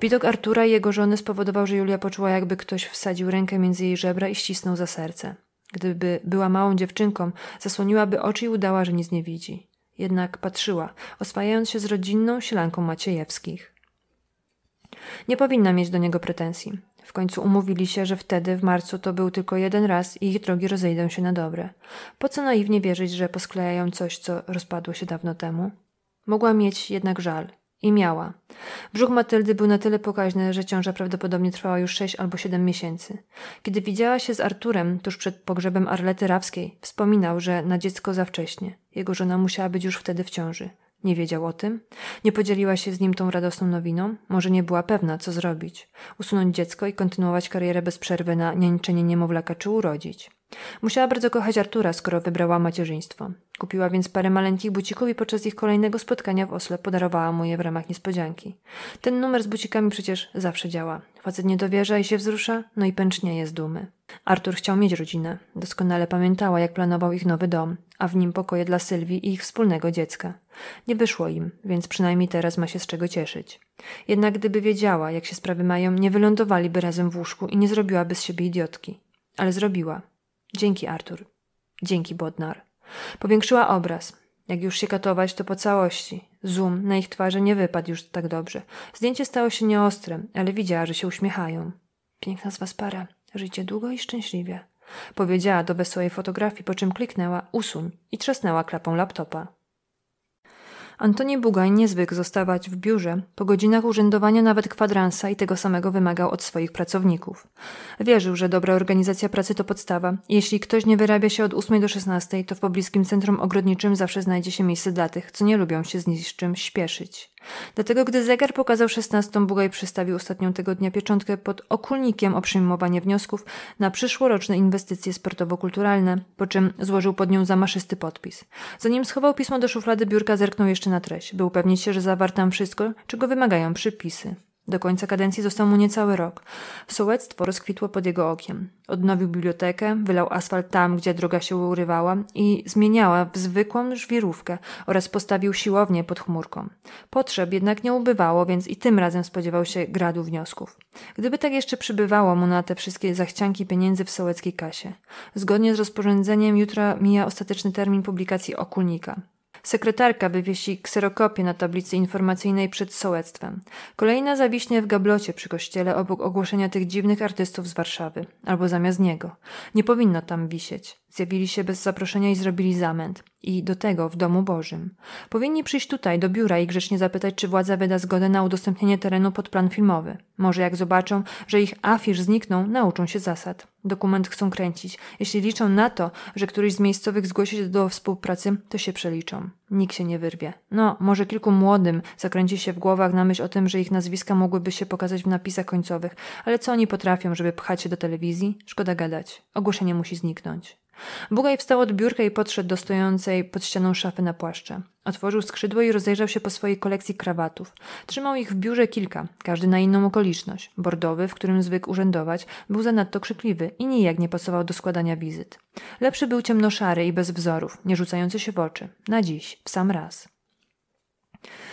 Widok Artura i jego żony spowodował, że Julia poczuła, jakby ktoś wsadził rękę między jej żebra i ścisnął za serce. Gdyby była małą dziewczynką, zasłoniłaby oczy i udała, że nic nie widzi. Jednak patrzyła, oswajając się z rodzinną ślanką Maciejewskich. Nie powinna mieć do niego pretensji. W końcu umówili się, że wtedy, w marcu, to był tylko jeden raz i ich drogi rozejdą się na dobre. Po co naiwnie wierzyć, że posklejają coś, co rozpadło się dawno temu? Mogła mieć jednak żal. I miała. Brzuch Matyldy był na tyle pokaźny, że ciąża prawdopodobnie trwała już sześć albo siedem miesięcy. Kiedy widziała się z Arturem tuż przed pogrzebem Arlety Rawskiej, wspominał, że na dziecko za wcześnie. Jego żona musiała być już wtedy w ciąży. Nie wiedział o tym? Nie podzieliła się z nim tą radosną nowiną? Może nie była pewna, co zrobić? Usunąć dziecko i kontynuować karierę bez przerwy na niańczenie niemowlaka czy urodzić? Musiała bardzo kochać Artura, skoro wybrała macierzyństwo. Kupiła więc parę maleńkich bucików i podczas ich kolejnego spotkania w Osle podarowała mu je w ramach niespodzianki. Ten numer z bucikami przecież zawsze działa. Facet nie dowierza i się wzrusza, no i pęcznieje z dumy. Artur chciał mieć rodzinę. Doskonale pamiętała, jak planował ich nowy dom, a w nim pokoje dla Sylwii i ich wspólnego dziecka. Nie wyszło im, więc przynajmniej teraz ma się z czego cieszyć. Jednak gdyby wiedziała, jak się sprawy mają, nie wylądowaliby razem w łóżku i nie zrobiłaby z siebie idiotki. Ale zrobiła. Dzięki, Artur. Dzięki, Bodnar. Powiększyła obraz. Jak już się katować, to po całości. Zoom na ich twarzy nie wypadł już tak dobrze. Zdjęcie stało się nieostre, ale widziała, że się uśmiechają. Piękna z was para, Żyjcie długo i szczęśliwie. Powiedziała do wesołej fotografii, po czym kliknęła usuń i trzasnęła klapą laptopa. Antoni Bugaj nie zwykł zostawać w biurze. Po godzinach urzędowania nawet kwadransa i tego samego wymagał od swoich pracowników. Wierzył, że dobra organizacja pracy to podstawa. Jeśli ktoś nie wyrabia się od 8 do 16, to w pobliskim centrum ogrodniczym zawsze znajdzie się miejsce dla tych, co nie lubią się z niczym śpieszyć. Dlatego, gdy zegar pokazał 16, Bugaj przystawił ostatnią tego dnia pieczątkę pod okulnikiem o przyjmowanie wniosków na przyszłoroczne inwestycje sportowo-kulturalne, po czym złożył pod nią zamaszysty podpis. Zanim schował pismo do szuflady biurka, zerknął jeszcze na treść, by upewnić się, że zawarł tam wszystko, czego wymagają przypisy. Do końca kadencji został mu niecały rok. Sołectwo rozkwitło pod jego okiem. Odnowił bibliotekę, wylał asfalt tam, gdzie droga się urywała i zmieniała w zwykłą żwirówkę oraz postawił siłownię pod chmurką. Potrzeb jednak nie ubywało, więc i tym razem spodziewał się gradu wniosków. Gdyby tak jeszcze przybywało mu na te wszystkie zachcianki pieniędzy w sołeckiej kasie. Zgodnie z rozporządzeniem jutro mija ostateczny termin publikacji Okulnika. Sekretarka wywiesi kserokopię na tablicy informacyjnej przed sołectwem. Kolejna zawiśnie w gablocie przy kościele obok ogłoszenia tych dziwnych artystów z Warszawy. Albo zamiast niego. Nie powinno tam wisieć. Zjawili się bez zaproszenia i zrobili zamęt. I do tego w domu Bożym. Powinni przyjść tutaj, do biura i grzecznie zapytać, czy władza wyda zgodę na udostępnienie terenu pod plan filmowy. Może jak zobaczą, że ich afisz znikną, nauczą się zasad. Dokument chcą kręcić. Jeśli liczą na to, że któryś z miejscowych zgłosi się do współpracy, to się przeliczą. Nikt się nie wyrwie. No, może kilku młodym zakręci się w głowach na myśl o tym, że ich nazwiska mogłyby się pokazać w napisach końcowych, ale co oni potrafią, żeby pchać się do telewizji? Szkoda gadać. Ogłoszenie musi zniknąć. Bugaj wstał od biurka i podszedł do stojącej pod ścianą szafy na płaszcze. Otworzył skrzydło i rozejrzał się po swojej kolekcji krawatów. Trzymał ich w biurze kilka, każdy na inną okoliczność. Bordowy, w którym zwykł urzędować, był zanadto krzykliwy i nijak nie pasował do składania wizyt. Lepszy był ciemnoszary i bez wzorów, nie rzucający się w oczy. Na dziś, w sam raz.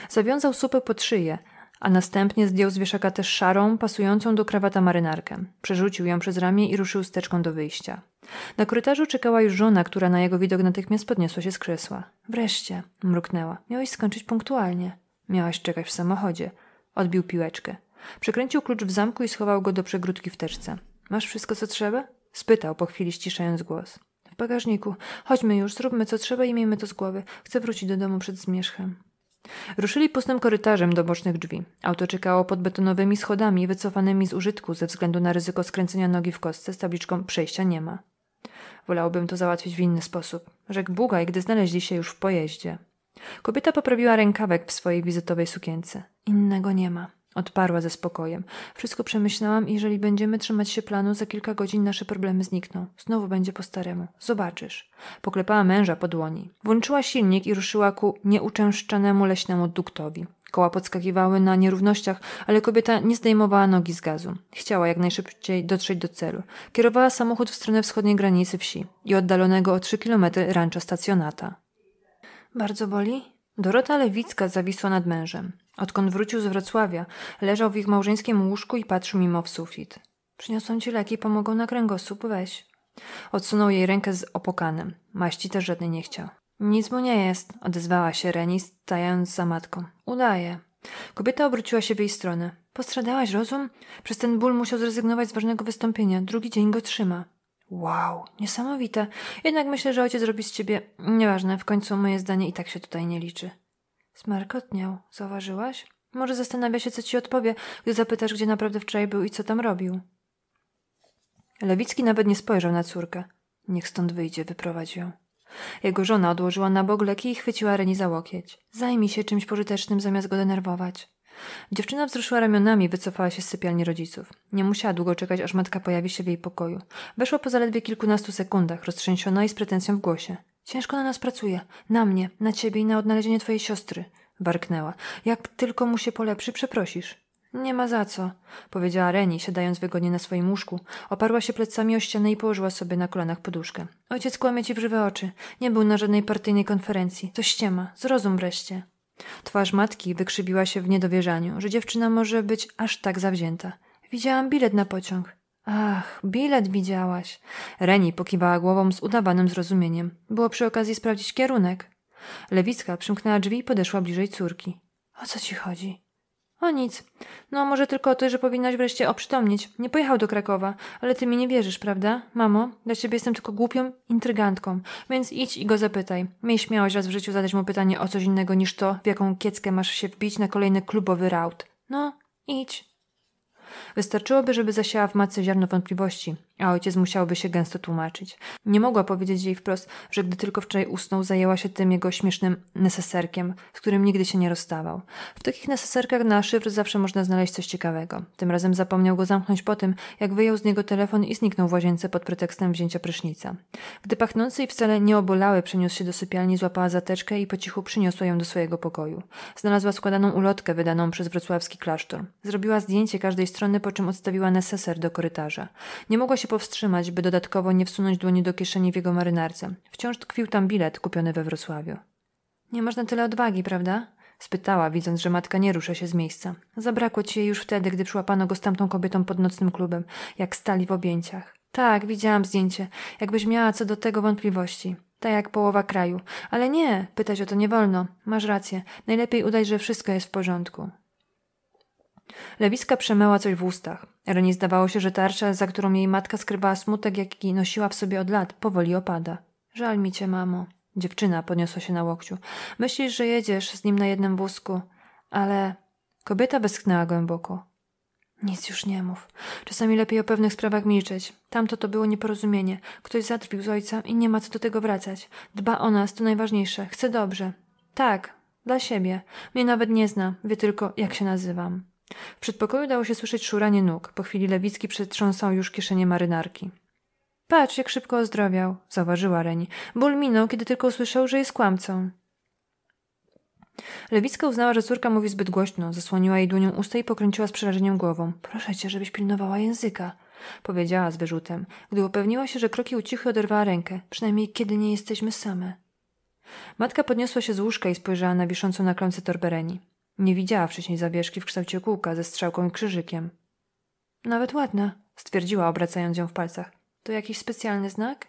Zawiązał supę pod szyję, a następnie zdjął z wieszaka też szarą, pasującą do krawata marynarkę. Przerzucił ją przez ramię i ruszył steczką do wyjścia. Na korytarzu czekała już żona, która na jego widok natychmiast podniosła się z krzesła. Wreszcie, mruknęła. Miałeś skończyć punktualnie. Miałaś czekać w samochodzie. Odbił piłeczkę. Przekręcił klucz w zamku i schował go do przegródki w teczce. Masz wszystko, co trzeba? Spytał po chwili, ściszając głos. W bagażniku. Chodźmy już, zróbmy co trzeba i miejmy to z głowy. Chcę wrócić do domu przed zmierzchem. Ruszyli pustym korytarzem do bocznych drzwi. Auto czekało pod betonowymi schodami wycofanymi z użytku ze względu na ryzyko skręcenia nogi w kostce z tabliczką przejścia nie ma. Wolałbym to załatwić w inny sposób, rzekł Bugaj, gdy znaleźli się już w pojeździe. Kobieta poprawiła rękawek w swojej wizytowej sukience. Innego nie ma. Odparła ze spokojem. Wszystko przemyślałam i jeżeli będziemy trzymać się planu, za kilka godzin nasze problemy znikną. Znowu będzie po staremu. Zobaczysz. Poklepała męża po dłoni. Włączyła silnik i ruszyła ku nieuczęszczanemu leśnemu duktowi. Koła podskakiwały na nierównościach, ale kobieta nie zdejmowała nogi z gazu. Chciała jak najszybciej dotrzeć do celu. Kierowała samochód w stronę wschodniej granicy wsi i oddalonego o 3 km rancza stacjonata. Bardzo boli? Dorota Lewicka zawisła nad mężem. Odkąd wrócił z Wrocławia, leżał w ich małżeńskim łóżku i patrzył mimo w sufit. Przyniosą ci leki, pomogą na kręgosłup, weź. Odsunął jej rękę z opokanem. Maści też żadnej nie chciał. Nic mu nie jest, odezwała się Reni, stając za matką. Udaje. Kobieta obróciła się w jej stronę. Postradałaś rozum? Przez ten ból musiał zrezygnować z ważnego wystąpienia. Drugi dzień go trzyma. Wow, niesamowite. Jednak myślę, że ojciec zrobi z ciebie... Nieważne, w końcu moje zdanie i tak się tutaj nie liczy. Zmarkotniał, zauważyłaś? Może zastanawia się, co ci odpowie, gdy zapytasz, gdzie naprawdę wczoraj był i co tam robił. Lewicki nawet nie spojrzał na córkę. Niech stąd wyjdzie, wyprowadzi ją. Jego żona odłożyła na bok leki i chwyciła Reni za łokieć. Zajmij się czymś pożytecznym, zamiast go denerwować. Dziewczyna wzruszyła ramionami i wycofała się z sypialni rodziców. Nie musiała długo czekać, aż matka pojawi się w jej pokoju. Weszła po zaledwie kilkunastu sekundach, roztrzęsiona i z pretensją w głosie. Ciężko na nas pracuje. Na mnie, na ciebie i na odnalezienie twojej siostry. Warknęła. Jak tylko mu się polepszy, przeprosisz. Nie ma za co, powiedziała Reni, siadając wygodnie na swoim łóżku. Oparła się plecami o ścianę i położyła sobie na kolanach poduszkę. Ojciec kłamie ci w żywe oczy. Nie był na żadnej partyjnej konferencji. To ściema. Zrozum wreszcie. Twarz matki wykrzybiła się w niedowierzaniu, że dziewczyna może być aż tak zawzięta. Widziałam bilet na pociąg. Ach, bilet widziałaś. Reni pokiwała głową z udawanym zrozumieniem. Było przy okazji sprawdzić kierunek. Lewicka przymknęła drzwi i podeszła bliżej córki. O co ci chodzi? O nic. No, może tylko o to, że powinnaś wreszcie oprzytomnieć. Nie pojechał do Krakowa, ale ty mi nie wierzysz, prawda? Mamo, dla ciebie jestem tylko głupią intrygantką, więc idź i go zapytaj. Miej śmiałość raz w życiu zadać mu pytanie o coś innego niż to, w jaką kieckę masz się wbić na kolejny klubowy raut. No, idź. Wystarczyłoby, żeby zasiała w matce ziarno wątpliwości, a ojciec musiałby się gęsto tłumaczyć. Nie mogła powiedzieć jej wprost, że gdy tylko wczoraj usnął, zajęła się tym jego śmiesznym neseserkiem, z którym nigdy się nie rozstawał. W takich neseserkach na szyfr zawsze można znaleźć coś ciekawego. Tym razem zapomniał go zamknąć po tym, jak wyjął z niego telefon i zniknął w łazience pod pretekstem wzięcia prysznica. Gdy pachnący i wcale nie przeniósł się do sypialni, złapała zateczkę i po cichu przyniosła ją do swojego pokoju. Znalazła składaną ulotkę wydaną przez wrocławski klasztor. Zrobiła zdjęcie każdej strony, po czym odstawiła neseser do korytarza. Nie mogła się powstrzymać, by dodatkowo nie wsunąć dłoni do kieszeni w jego marynarce. Wciąż tkwił tam bilet kupiony we Wrocławiu. Nie można tyle odwagi, prawda? spytała, widząc, że matka nie rusza się z miejsca. Zabrakło ci jej już wtedy, gdy przyłapano go z tamtą kobietą pod nocnym klubem, jak stali w objęciach. Tak, widziałam zdjęcie. Jakbyś miała co do tego wątpliwości. Tak jak połowa kraju. Ale nie, pytać o to nie wolno. Masz rację. Najlepiej udaj, że wszystko jest w porządku. Lewiska przemyła coś w ustach. Reni zdawało się, że tarcza, za którą jej matka skrywała smutek, jaki nosiła w sobie od lat, powoli opada. Żal mi cię, mamo. Dziewczyna podniosła się na łokciu. Myślisz, że jedziesz z nim na jednym wózku, ale... Kobieta westchnęła głęboko. Nic już nie mów. Czasami lepiej o pewnych sprawach milczeć. Tamto to było nieporozumienie. Ktoś zatrwił z ojca i nie ma co do tego wracać. Dba o nas, to najważniejsze. Chce dobrze. Tak, dla siebie. Mnie nawet nie zna, wie tylko, jak się nazywam. W przedpokoju dało się słyszeć szuranie nóg. Po chwili Lewicki przetrząsał już kieszenie marynarki. Patrz, jak szybko ozdrowiał, zauważyła Reni. Ból minął, kiedy tylko usłyszał, że jest kłamcą. Lewicka uznała, że córka mówi zbyt głośno. Zasłoniła jej dłonią usta i pokręciła z przerażeniem głową. Proszę cię, żebyś pilnowała języka, powiedziała z wyrzutem. Gdy upewniła się, że kroki ucichły, oderwała rękę. Przynajmniej kiedy nie jesteśmy same. Matka podniosła się z łóżka i spojrzała na wiszącą na torbę torbereni. Nie widziała wcześniej zawieszki w kształcie kółka ze strzałką i krzyżykiem. Nawet ładna, stwierdziła, obracając ją w palcach. To jakiś specjalny znak?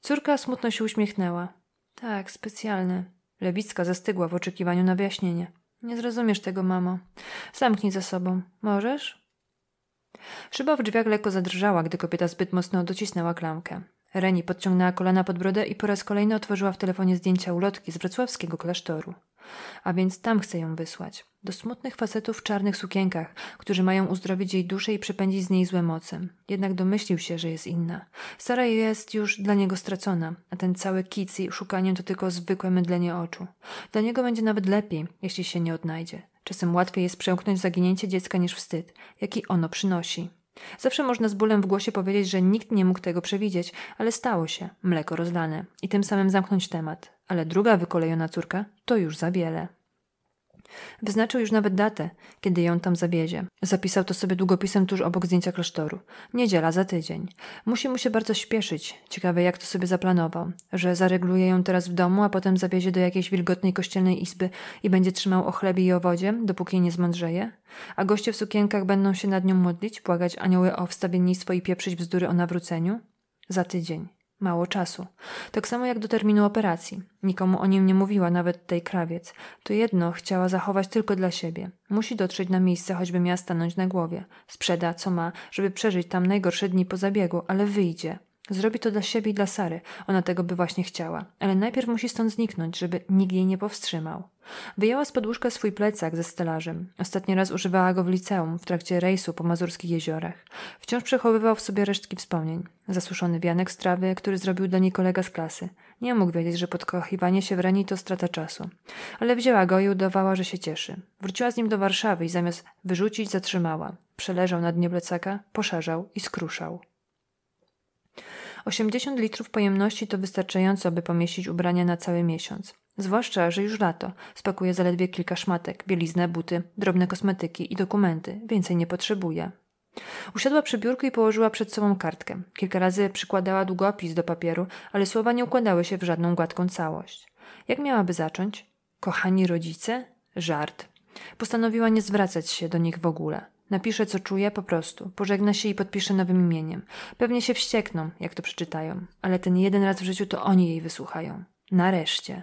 Córka smutno się uśmiechnęła. Tak, specjalny. Lewicka zastygła w oczekiwaniu na wyjaśnienie. Nie zrozumiesz tego, mamo. Zamknij za sobą. Możesz? Szyba w drzwiach lekko zadrżała, gdy kobieta zbyt mocno docisnęła klamkę. Reni podciągnęła kolana pod brodę i po raz kolejny otworzyła w telefonie zdjęcia ulotki z wrocławskiego klasztoru. A więc tam chce ją wysłać. Do smutnych facetów w czarnych sukienkach, którzy mają uzdrowić jej duszę i przepędzić z niej złe moce. Jednak domyślił się, że jest inna. Sara jest już dla niego stracona, a ten cały kic i szukanie to tylko zwykłe mydlenie oczu. Dla niego będzie nawet lepiej, jeśli się nie odnajdzie. Czasem łatwiej jest przełknąć zaginięcie dziecka niż wstyd, jaki ono przynosi. Zawsze można z bólem w głosie powiedzieć, że nikt nie mógł tego przewidzieć, ale stało się, mleko rozlane, i tym samym zamknąć temat. Ale druga wykolejona córka to już za wiele. Wyznaczył już nawet datę, kiedy ją tam zawiezie. Zapisał to sobie długopisem tuż obok zdjęcia klasztoru. Niedziela, za tydzień. Musi mu się bardzo śpieszyć. Ciekawe, jak to sobie zaplanował. Że zaregluje ją teraz w domu, a potem zawiezie do jakiejś wilgotnej kościelnej izby i będzie trzymał o chlebie i o wodzie, dopóki nie zmądrzeje? A goście w sukienkach będą się nad nią modlić, błagać anioły o wstawiennictwo i pieprzyć bzdury o nawróceniu? Za tydzień. Mało czasu. Tak samo jak do terminu operacji. Nikomu o nim nie mówiła, nawet tej krawiec. To jedno chciała zachować tylko dla siebie. Musi dotrzeć na miejsce, choćby miała stanąć na głowie. Sprzeda, co ma, żeby przeżyć tam najgorsze dni po zabiegu, ale wyjdzie. Zrobi to dla siebie i dla Sary. Ona tego by właśnie chciała. Ale najpierw musi stąd zniknąć, żeby nikt jej nie powstrzymał. Wyjęła z podłóżka swój plecak ze stelażem. Ostatni raz używała go w liceum, w trakcie rejsu po mazurskich jeziorach. Wciąż przechowywał w sobie resztki wspomnień. Zasuszony wianek z trawy, który zrobił dla niej kolega z klasy. Nie mógł wiedzieć, że podkochiwanie się w Reni to strata czasu. Ale wzięła go i udawała, że się cieszy. Wróciła z nim do Warszawy i zamiast wyrzucić zatrzymała. Przeleżał na dnie plecaka, poszerzał i skruszał. 80 litrów pojemności to wystarczająco, by pomieścić ubrania na cały miesiąc. Zwłaszcza, że już lato. Spakuję zaledwie kilka szmatek, bieliznę, buty, drobne kosmetyki i dokumenty. Więcej nie potrzebuję. Usiadła przy biurku i położyła przed sobą kartkę. Kilka razy przykładała długopis do papieru, ale słowa nie układały się w żadną gładką całość. Jak miałaby zacząć? Kochani rodzice? Żart. Postanowiła nie zwracać się do nich w ogóle. Napisze, co czuję, po prostu. Pożegna się i podpisze nowym imieniem. Pewnie się wściekną, jak to przeczytają, ale ten jeden raz w życiu to oni jej wysłuchają. Nareszcie.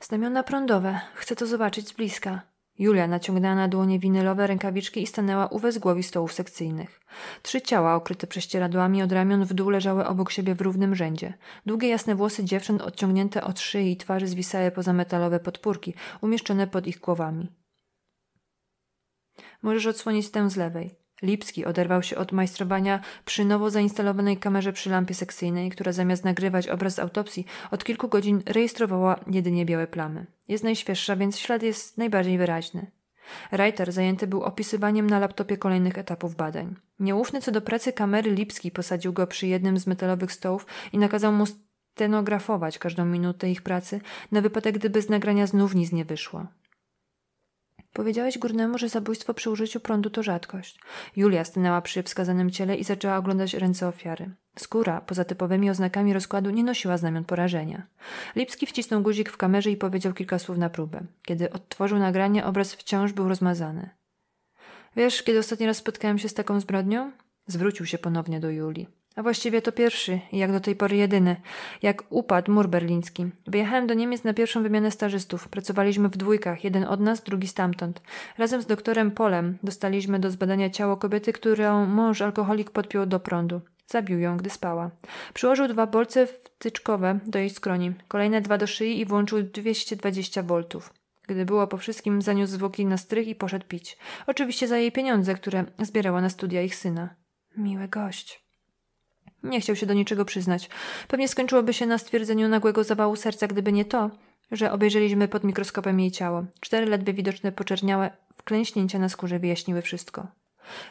Znamiona prądowe. Chcę to zobaczyć z bliska. Julia naciągnęła na dłonie winylowe rękawiczki i stanęła u wezgłowi stołów sekcyjnych. Trzy ciała okryte prześcieradłami od ramion w dół leżały obok siebie w równym rzędzie. Długie jasne włosy dziewcząt odciągnięte od szyi i twarzy zwisały poza metalowe podpórki, umieszczone pod ich głowami. Możesz odsłonić tę z lewej. Lipski oderwał się od majstrowania przy nowo zainstalowanej kamerze przy lampie sekcyjnej, która zamiast nagrywać obraz z autopsji, od kilku godzin rejestrowała jedynie białe plamy. Jest najświeższa, więc ślad jest najbardziej wyraźny. Reiter zajęty był opisywaniem na laptopie kolejnych etapów badań. Nieufny co do pracy kamery Lipski posadził go przy jednym z metalowych stołów i nakazał mu stenografować każdą minutę ich pracy, na wypadek gdyby z nagrania znów nic nie wyszło. Powiedziałeś Górnemu, że zabójstwo przy użyciu prądu to rzadkość. Julia stanęła przy wskazanym ciele i zaczęła oglądać ręce ofiary. Skóra, poza typowymi oznakami rozkładu, nie nosiła znamion porażenia. Lipski wcisnął guzik w kamerze i powiedział kilka słów na próbę. Kiedy odtworzył nagranie, obraz wciąż był rozmazany. Wiesz, kiedy ostatni raz spotkałem się z taką zbrodnią? Zwrócił się ponownie do Julii. A właściwie to pierwszy i jak do tej pory jedyny, jak upadł mur berliński. Wyjechałem do Niemiec na pierwszą wymianę stażystów. Pracowaliśmy w dwójkach, jeden od nas, drugi stamtąd. Razem z doktorem Polem dostaliśmy do zbadania ciało kobiety, którą mąż alkoholik podpiął do prądu. Zabił ją, gdy spała. Przyłożył dwa bolce wtyczkowe do jej skroni, kolejne dwa do szyi i włączył 220 voltów. Gdy było po wszystkim, zaniósł zwłoki na strych i poszedł pić. Oczywiście za jej pieniądze, które zbierała na studia ich syna. Miły gość. Nie chciał się do niczego przyznać. Pewnie skończyłoby się na stwierdzeniu nagłego zawału serca, gdyby nie to, że obejrzeliśmy pod mikroskopem jej ciało. Cztery ledwie widoczne poczerniałe wklęśnięcia na skórze wyjaśniły wszystko.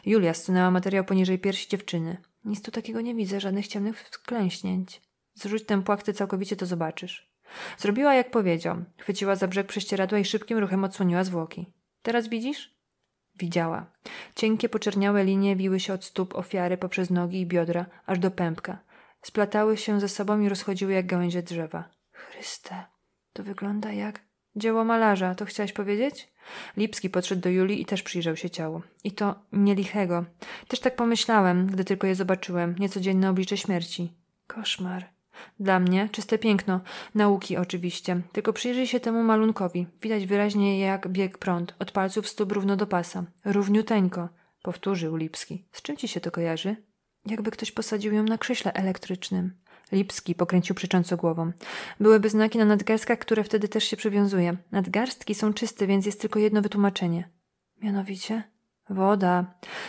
Julia zsunęła materiał poniżej piersi dziewczyny. Nic tu takiego nie widzę, żadnych ciemnych wklęśnięć. Zrzuć tę płachtę całkowicie, to zobaczysz. Zrobiła jak powiedział. Chwyciła za brzeg prześcieradła i szybkim ruchem odsłoniła zwłoki. Teraz widzisz? Widziała. Cienkie, poczerniałe linie wiły się od stóp ofiary poprzez nogi i biodra, aż do pępka. Splatały się ze sobą i rozchodziły jak gałęzie drzewa. Chryste, to wygląda jak... Dzieło malarza, to chciałaś powiedzieć? Lipski podszedł do Julii i też przyjrzał się ciału. I to nie lichego. Też tak pomyślałem, gdy tylko je zobaczyłem. Niecodzienne oblicze śmierci. Koszmar. Dla mnie czyste piękno, nauki oczywiście, tylko przyjrzyj się temu malunkowi. Widać wyraźnie jak bieg prąd, od palców stóp równo do pasa. Równiuteńko, powtórzył Lipski. Z czym ci się to kojarzy? Jakby ktoś posadził ją na krześle elektrycznym. Lipski pokręcił przecząco głową. Byłyby znaki na nadgarstkach, które wtedy też się przywiązuje. Nadgarstki są czyste, więc jest tylko jedno wytłumaczenie. Mianowicie? Woda.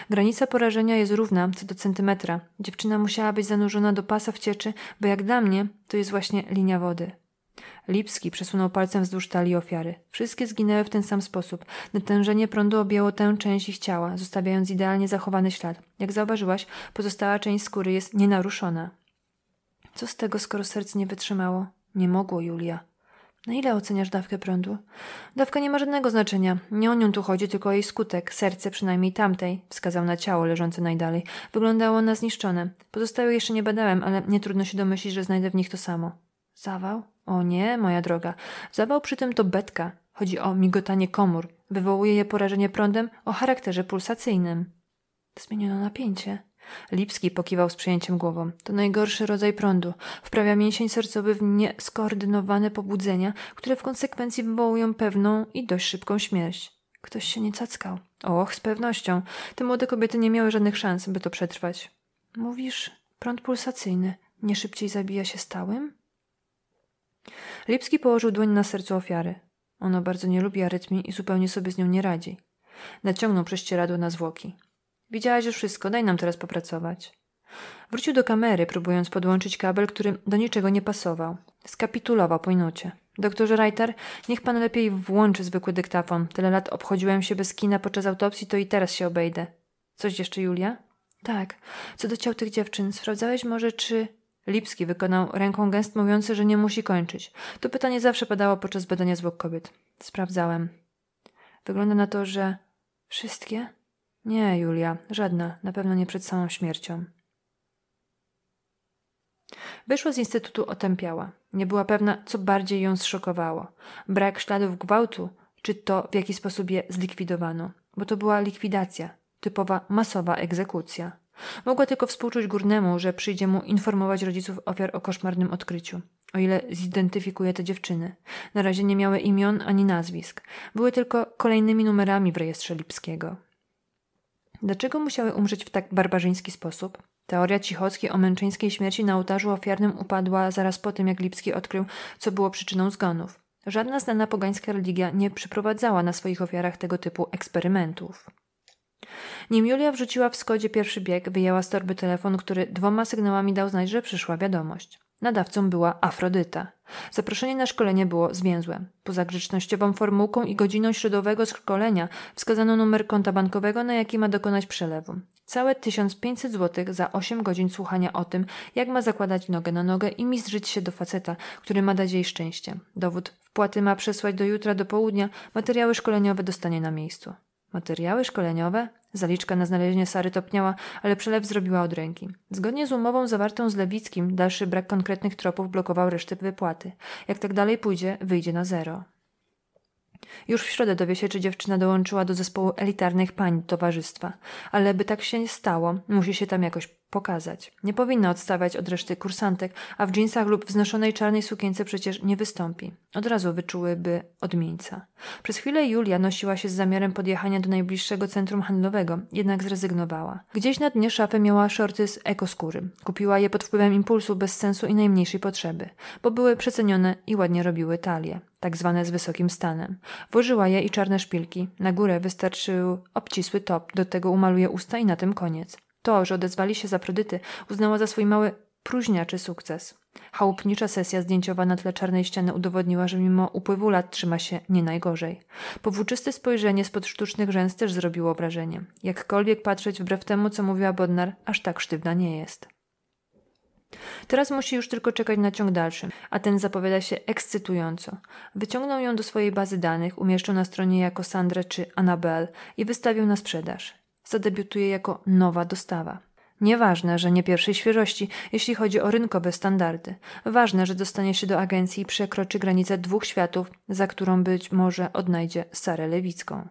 Granica porażenia jest równa co do centymetra. Dziewczyna musiała być zanurzona do pasa w cieczy, bo jak dla mnie to jest właśnie linia wody. Lipski przesunął palcem wzdłuż talii ofiary. Wszystkie zginęły w ten sam sposób. Natężenie prądu objęło tę część ich ciała, zostawiając idealnie zachowany ślad. Jak zauważyłaś, pozostała część skóry jest nienaruszona. Co z tego, skoro serce nie wytrzymało? Nie mogło, Julia. Na ile oceniasz dawkę prądu? Dawka nie ma żadnego znaczenia. Nie o nią tu chodzi, tylko o jej skutek. Serce przynajmniej tamtej, wskazał na ciało leżące najdalej. Wyglądało na zniszczone. Pozostałe jeszcze nie badałem, ale nie trudno się domyślić, że znajdę w nich to samo. Zawał? O nie, moja droga. Zawał przy tym to betka. Chodzi o migotanie komór. Wywołuje je porażenie prądem o charakterze pulsacyjnym. Zmieniono napięcie. Lipski pokiwał z przyjęciem głową. To najgorszy rodzaj prądu. Wprawia mięsień sercowy w nieskoordynowane pobudzenia, które w konsekwencji wywołują pewną i dość szybką śmierć. Ktoś się nie cackał. Och, z pewnością. Te młode kobiety nie miały żadnych szans, by to przetrwać. Mówisz, prąd pulsacyjny nie szybciej zabija się stałym? Lipski położył dłoń na sercu ofiary. Ono bardzo nie lubi arytmii i zupełnie sobie z nią nie radzi. Naciągnął prześcieradło na zwłoki. Widziałaś już wszystko, daj nam teraz popracować. Wrócił do kamery, próbując podłączyć kabel, który do niczego nie pasował. Skapitulował po minucie. Doktorze Reiter, niech pan lepiej włączy zwykły dyktafon. Tyle lat obchodziłem się bez kina podczas autopsji, to i teraz się obejdę. Coś jeszcze, Julia? Tak. Co do ciał tych dziewczyn, sprawdzałeś może, czy... Lipski wykonał ręką gest mówiący, że nie musi kończyć. To pytanie zawsze padało podczas badania zwłok kobiet. Sprawdzałem. Wygląda na to, że... Wszystkie? Nie, Julia, żadna, na pewno nie przed samą śmiercią. Wyszła z instytutu otępiała. Nie była pewna, co bardziej ją zszokowało. Brak śladów gwałtu, czy to, w jaki sposób je zlikwidowano. Bo to była likwidacja, typowa masowa egzekucja. Mogła tylko współczuć Górnemu, że przyjdzie mu informować rodziców ofiar o koszmarnym odkryciu. O ile zidentyfikuje te dziewczyny. Na razie nie miały imion ani nazwisk. Były tylko kolejnymi numerami w rejestrze Lipskiego. Dlaczego musiały umrzeć w tak barbarzyński sposób? Teoria Cichockiej o męczeńskiej śmierci na ołtarzu ofiarnym upadła zaraz po tym, jak Lipski odkrył, co było przyczyną zgonów. Żadna znana pogańska religia nie przeprowadzała na swoich ofiarach tego typu eksperymentów. Nim Julia wrzuciła w Skodzie pierwszy bieg, wyjęła z torby telefon, który dwoma sygnałami dał znać, że przyszła wiadomość. Nadawcą była Afrodyta. Zaproszenie na szkolenie było zwięzłe. Poza grzecznościową formułką i godziną środowego szkolenia wskazano numer konta bankowego, na jaki ma dokonać przelewu. Całe 1500 zł za 8 godzin słuchania o tym, jak ma zakładać nogę na nogę i mistrzyć się do faceta, który ma dać jej szczęście. Dowód wpłaty ma przesłać do jutra do południa, materiały szkoleniowe dostanie na miejscu. Materiały szkoleniowe? Zaliczka na znalezienie Sary topniała, ale przelew zrobiła od ręki. Zgodnie z umową zawartą z Lewickim, dalszy brak konkretnych tropów blokował resztę wypłaty. Jak tak dalej pójdzie, wyjdzie na zero. Już w środę dowie się, czy dziewczyna dołączyła do zespołu elitarnych pań towarzystwa. Ale by tak się nie stało, musi się tam jakoś pokazać. Nie powinna odstawać od reszty kursantek, a w dżinsach lub wznoszonej czarnej sukience przecież nie wystąpi. Od razu wyczułyby odmieńca. Przez chwilę Julia nosiła się z zamiarem podjechania do najbliższego centrum handlowego, jednak zrezygnowała. Gdzieś na dnie szafy miała shorty z ekoskóry. Kupiła je pod wpływem impulsu bez sensu i najmniejszej potrzeby, bo były przecenione i ładnie robiły talie tak zwane z wysokim stanem. Włożyła je i czarne szpilki. Na górę wystarczył obcisły top, do tego umaluje usta i na tym koniec. To, że odezwali się z Afrodyty, uznała za swój mały próżniaczy sukces. Chałupnicza sesja zdjęciowa na tle czarnej ściany udowodniła, że mimo upływu lat trzyma się nie najgorzej. Powłóczyste spojrzenie spod sztucznych rzęs też zrobiło wrażenie. Jakkolwiek patrzeć wbrew temu, co mówiła Bodnar, aż tak sztywna nie jest. Teraz musi już tylko czekać na ciąg dalszy, a ten zapowiada się ekscytująco. Wyciągnął ją do swojej bazy danych, umieszczył na stronie jako Sandrę czy Annabel i wystawił na sprzedaż zadebiutuje jako nowa dostawa. Nieważne, że nie pierwszej świeżości, jeśli chodzi o rynkowe standardy. Ważne, że dostanie się do agencji i przekroczy granicę dwóch światów, za którą być może odnajdzie Sarę Lewicką.